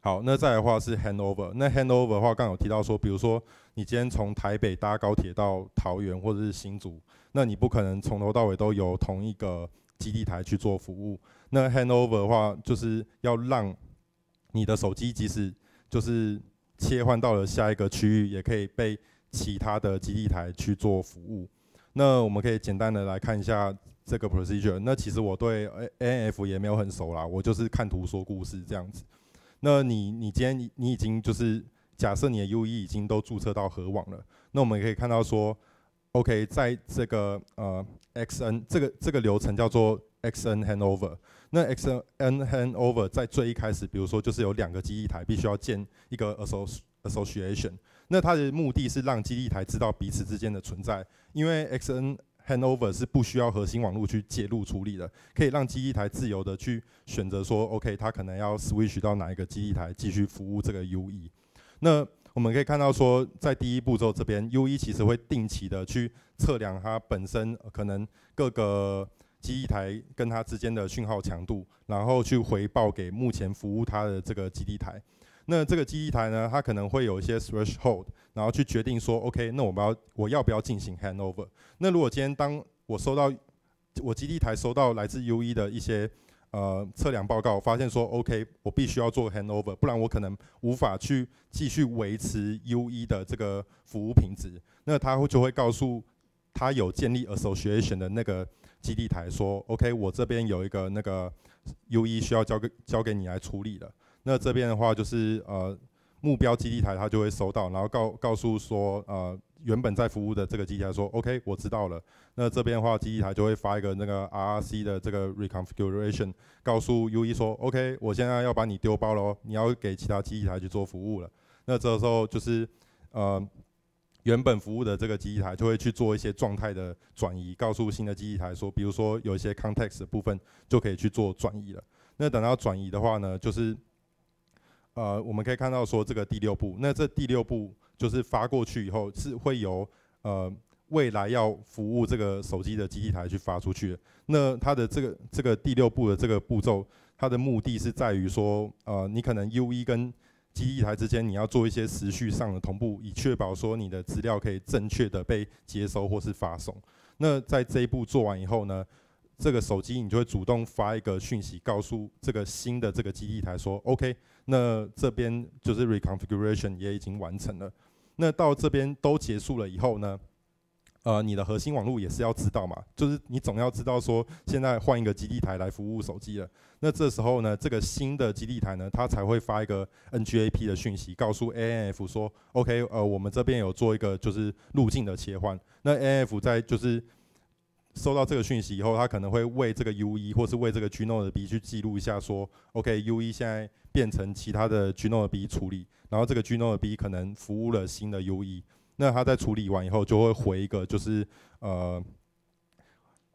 好，那再的话是 Handover，那 Handover 的话，刚有提到说，比如说你今天从台北搭高铁到桃园或者是新竹，那你不可能从头到尾都由同一个基地台去做服务。那 Handover 的话，就是要让你的手机即使就是切换到了下一个区域，也可以被。其他的基地台去做服务，那我们可以简单的来看一下这个 procedure。那其实我对 A N F 也没有很熟啦，我就是看图说故事这样子。那你你今天你已经就是假设你的 U E 已经都注册到核网了，那我们可以看到说，OK，在这个呃 X N 这个这个流程叫做 X N handover。那 X N handover 在最一开始，比如说就是有两个基地台必须要建一个 association。那它的目的是让基地台知道彼此之间的存在，因为 XN Handover 是不需要核心网络去介入处理的，可以让基地台自由的去选择说 OK，它可能要 switch 到哪一个基地台继续服务这个 UE。那我们可以看到说，在第一步骤这边，UE 其实会定期的去测量它本身可能各个基地台跟它之间的讯号强度，然后去回报给目前服务它的这个基地台。那这个基地台呢，它可能会有一些 threshold，然后去决定说，OK，那我们要我要不要进行 hand over？那如果今天当我收到我基地台收到来自 UE 的一些呃测量报告，发现说 OK，我必须要做 hand over，不然我可能无法去继续维持 UE 的这个服务品质。那他会就会告诉他有建立 association 的那个基地台说，OK，我这边有一个那个 UE 需要交给交给你来处理的。那这边的话就是呃，目标基地台它就会收到，然后告告诉说呃，原本在服务的这个基地台说，OK，我知道了。那这边的话，基地台就会发一个那个 RRC 的这个 reconfiguration，告诉 UE 说，OK，我现在要把你丢包了哦，你要给其他基地台去做服务了。那这时候就是呃，原本服务的这个基地台就会去做一些状态的转移，告诉新的基地台说，比如说有一些 context 的部分就可以去做转移了。那等到转移的话呢，就是。呃，我们可以看到说这个第六步，那这第六步就是发过去以后是会由呃未来要服务这个手机的基地台去发出去。那它的这个这个第六步的这个步骤，它的目的是在于说，呃，你可能 U E 跟基地台之间你要做一些时序上的同步，以确保说你的资料可以正确的被接收或是发送。那在这一步做完以后呢，这个手机你就会主动发一个讯息告诉这个新的这个基地台说，OK。那这边就是 reconfiguration 也已经完成了，那到这边都结束了以后呢，呃，你的核心网络也是要知道嘛，就是你总要知道说现在换一个基地台来服务手机了，那这时候呢，这个新的基地台呢，它才会发一个 NGAP 的讯息告诉 ANF 说，OK，呃，我们这边有做一个就是路径的切换，那 ANF 在就是。收到这个讯息以后，他可能会为这个 U E 或是为这个 G Node B 去记录一下，说 OK，U E 现在变成其他的 G Node B 处理，然后这个 G Node B 可能服务了新的 U E，那他在处理完以后就会回一个就是呃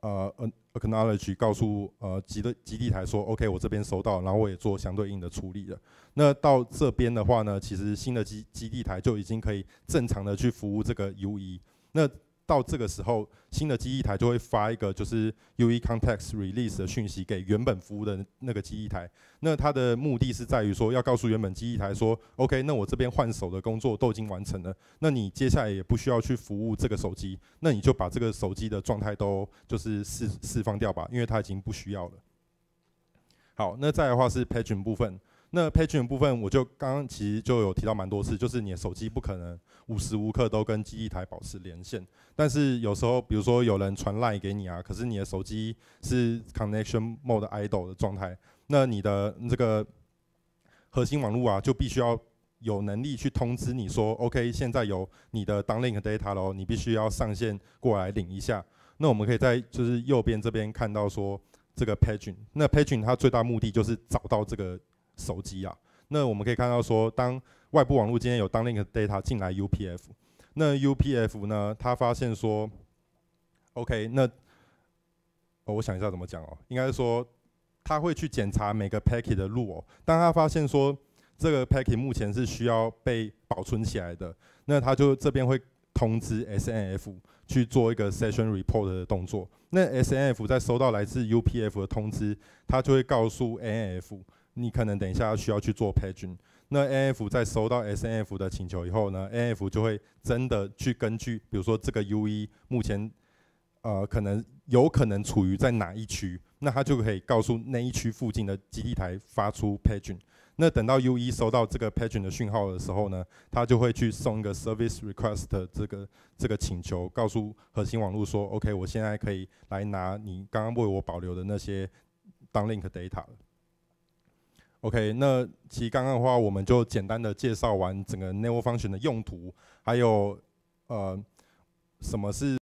呃呃 a c k n o w l e d g e 告诉呃基的基地台说 OK，我这边收到，然后我也做相对应的处理了。那到这边的话呢，其实新的基基地台就已经可以正常的去服务这个 U E，那。到这个时候，新的机一台就会发一个就是 U E context release 的讯息给原本服务的那个机一台。那它的目的是在于说，要告诉原本机一台说，OK，那我这边换手的工作都已经完成了，那你接下来也不需要去服务这个手机，那你就把这个手机的状态都就是释释放掉吧，因为它已经不需要了。好，那再的话是 p a g t e g 部分。那 paging 部分，我就刚刚其实就有提到蛮多次，就是你的手机不可能无时无刻都跟记忆台保持连线，但是有时候，比如说有人传赖给你啊，可是你的手机是 connection mode idle 的状态，那你的这个核心网络啊，就必须要有能力去通知你说，OK，现在有你的 downlink data 咯，你必须要上线过来领一下。那我们可以在就是右边这边看到说这个 paging，那 paging 它最大目的就是找到这个。手机啊，那我们可以看到说，当外部网络今天有当 link data 进来 UPF，那 UPF 呢，它发现说，OK，那，我想一下怎么讲哦，应该是说，它会去检查每个 packet 的路哦。当他发现说，这个 packet 目前是需要被保存起来的，那他就这边会通知 SNF 去做一个 session report 的动作。那 SNF 在收到来自 UPF 的通知，它就会告诉 NF。你可能等一下需要去做 paging，那 NF 在收到 SNF 的请求以后呢，NF 就会真的去根据，比如说这个 UE 目前呃可能有可能处于在哪一区，那它就可以告诉那一区附近的基地台发出 paging。那等到 UE 收到这个 paging 的讯号的时候呢，它就会去送一个 service request 这个这个请求，告诉核心网络说，OK，我现在可以来拿你刚刚为我保留的那些 downlink data。OK，那其实刚刚的话，我们就简单的介绍完整个 n e o r Function 的用途，还有呃，什么是。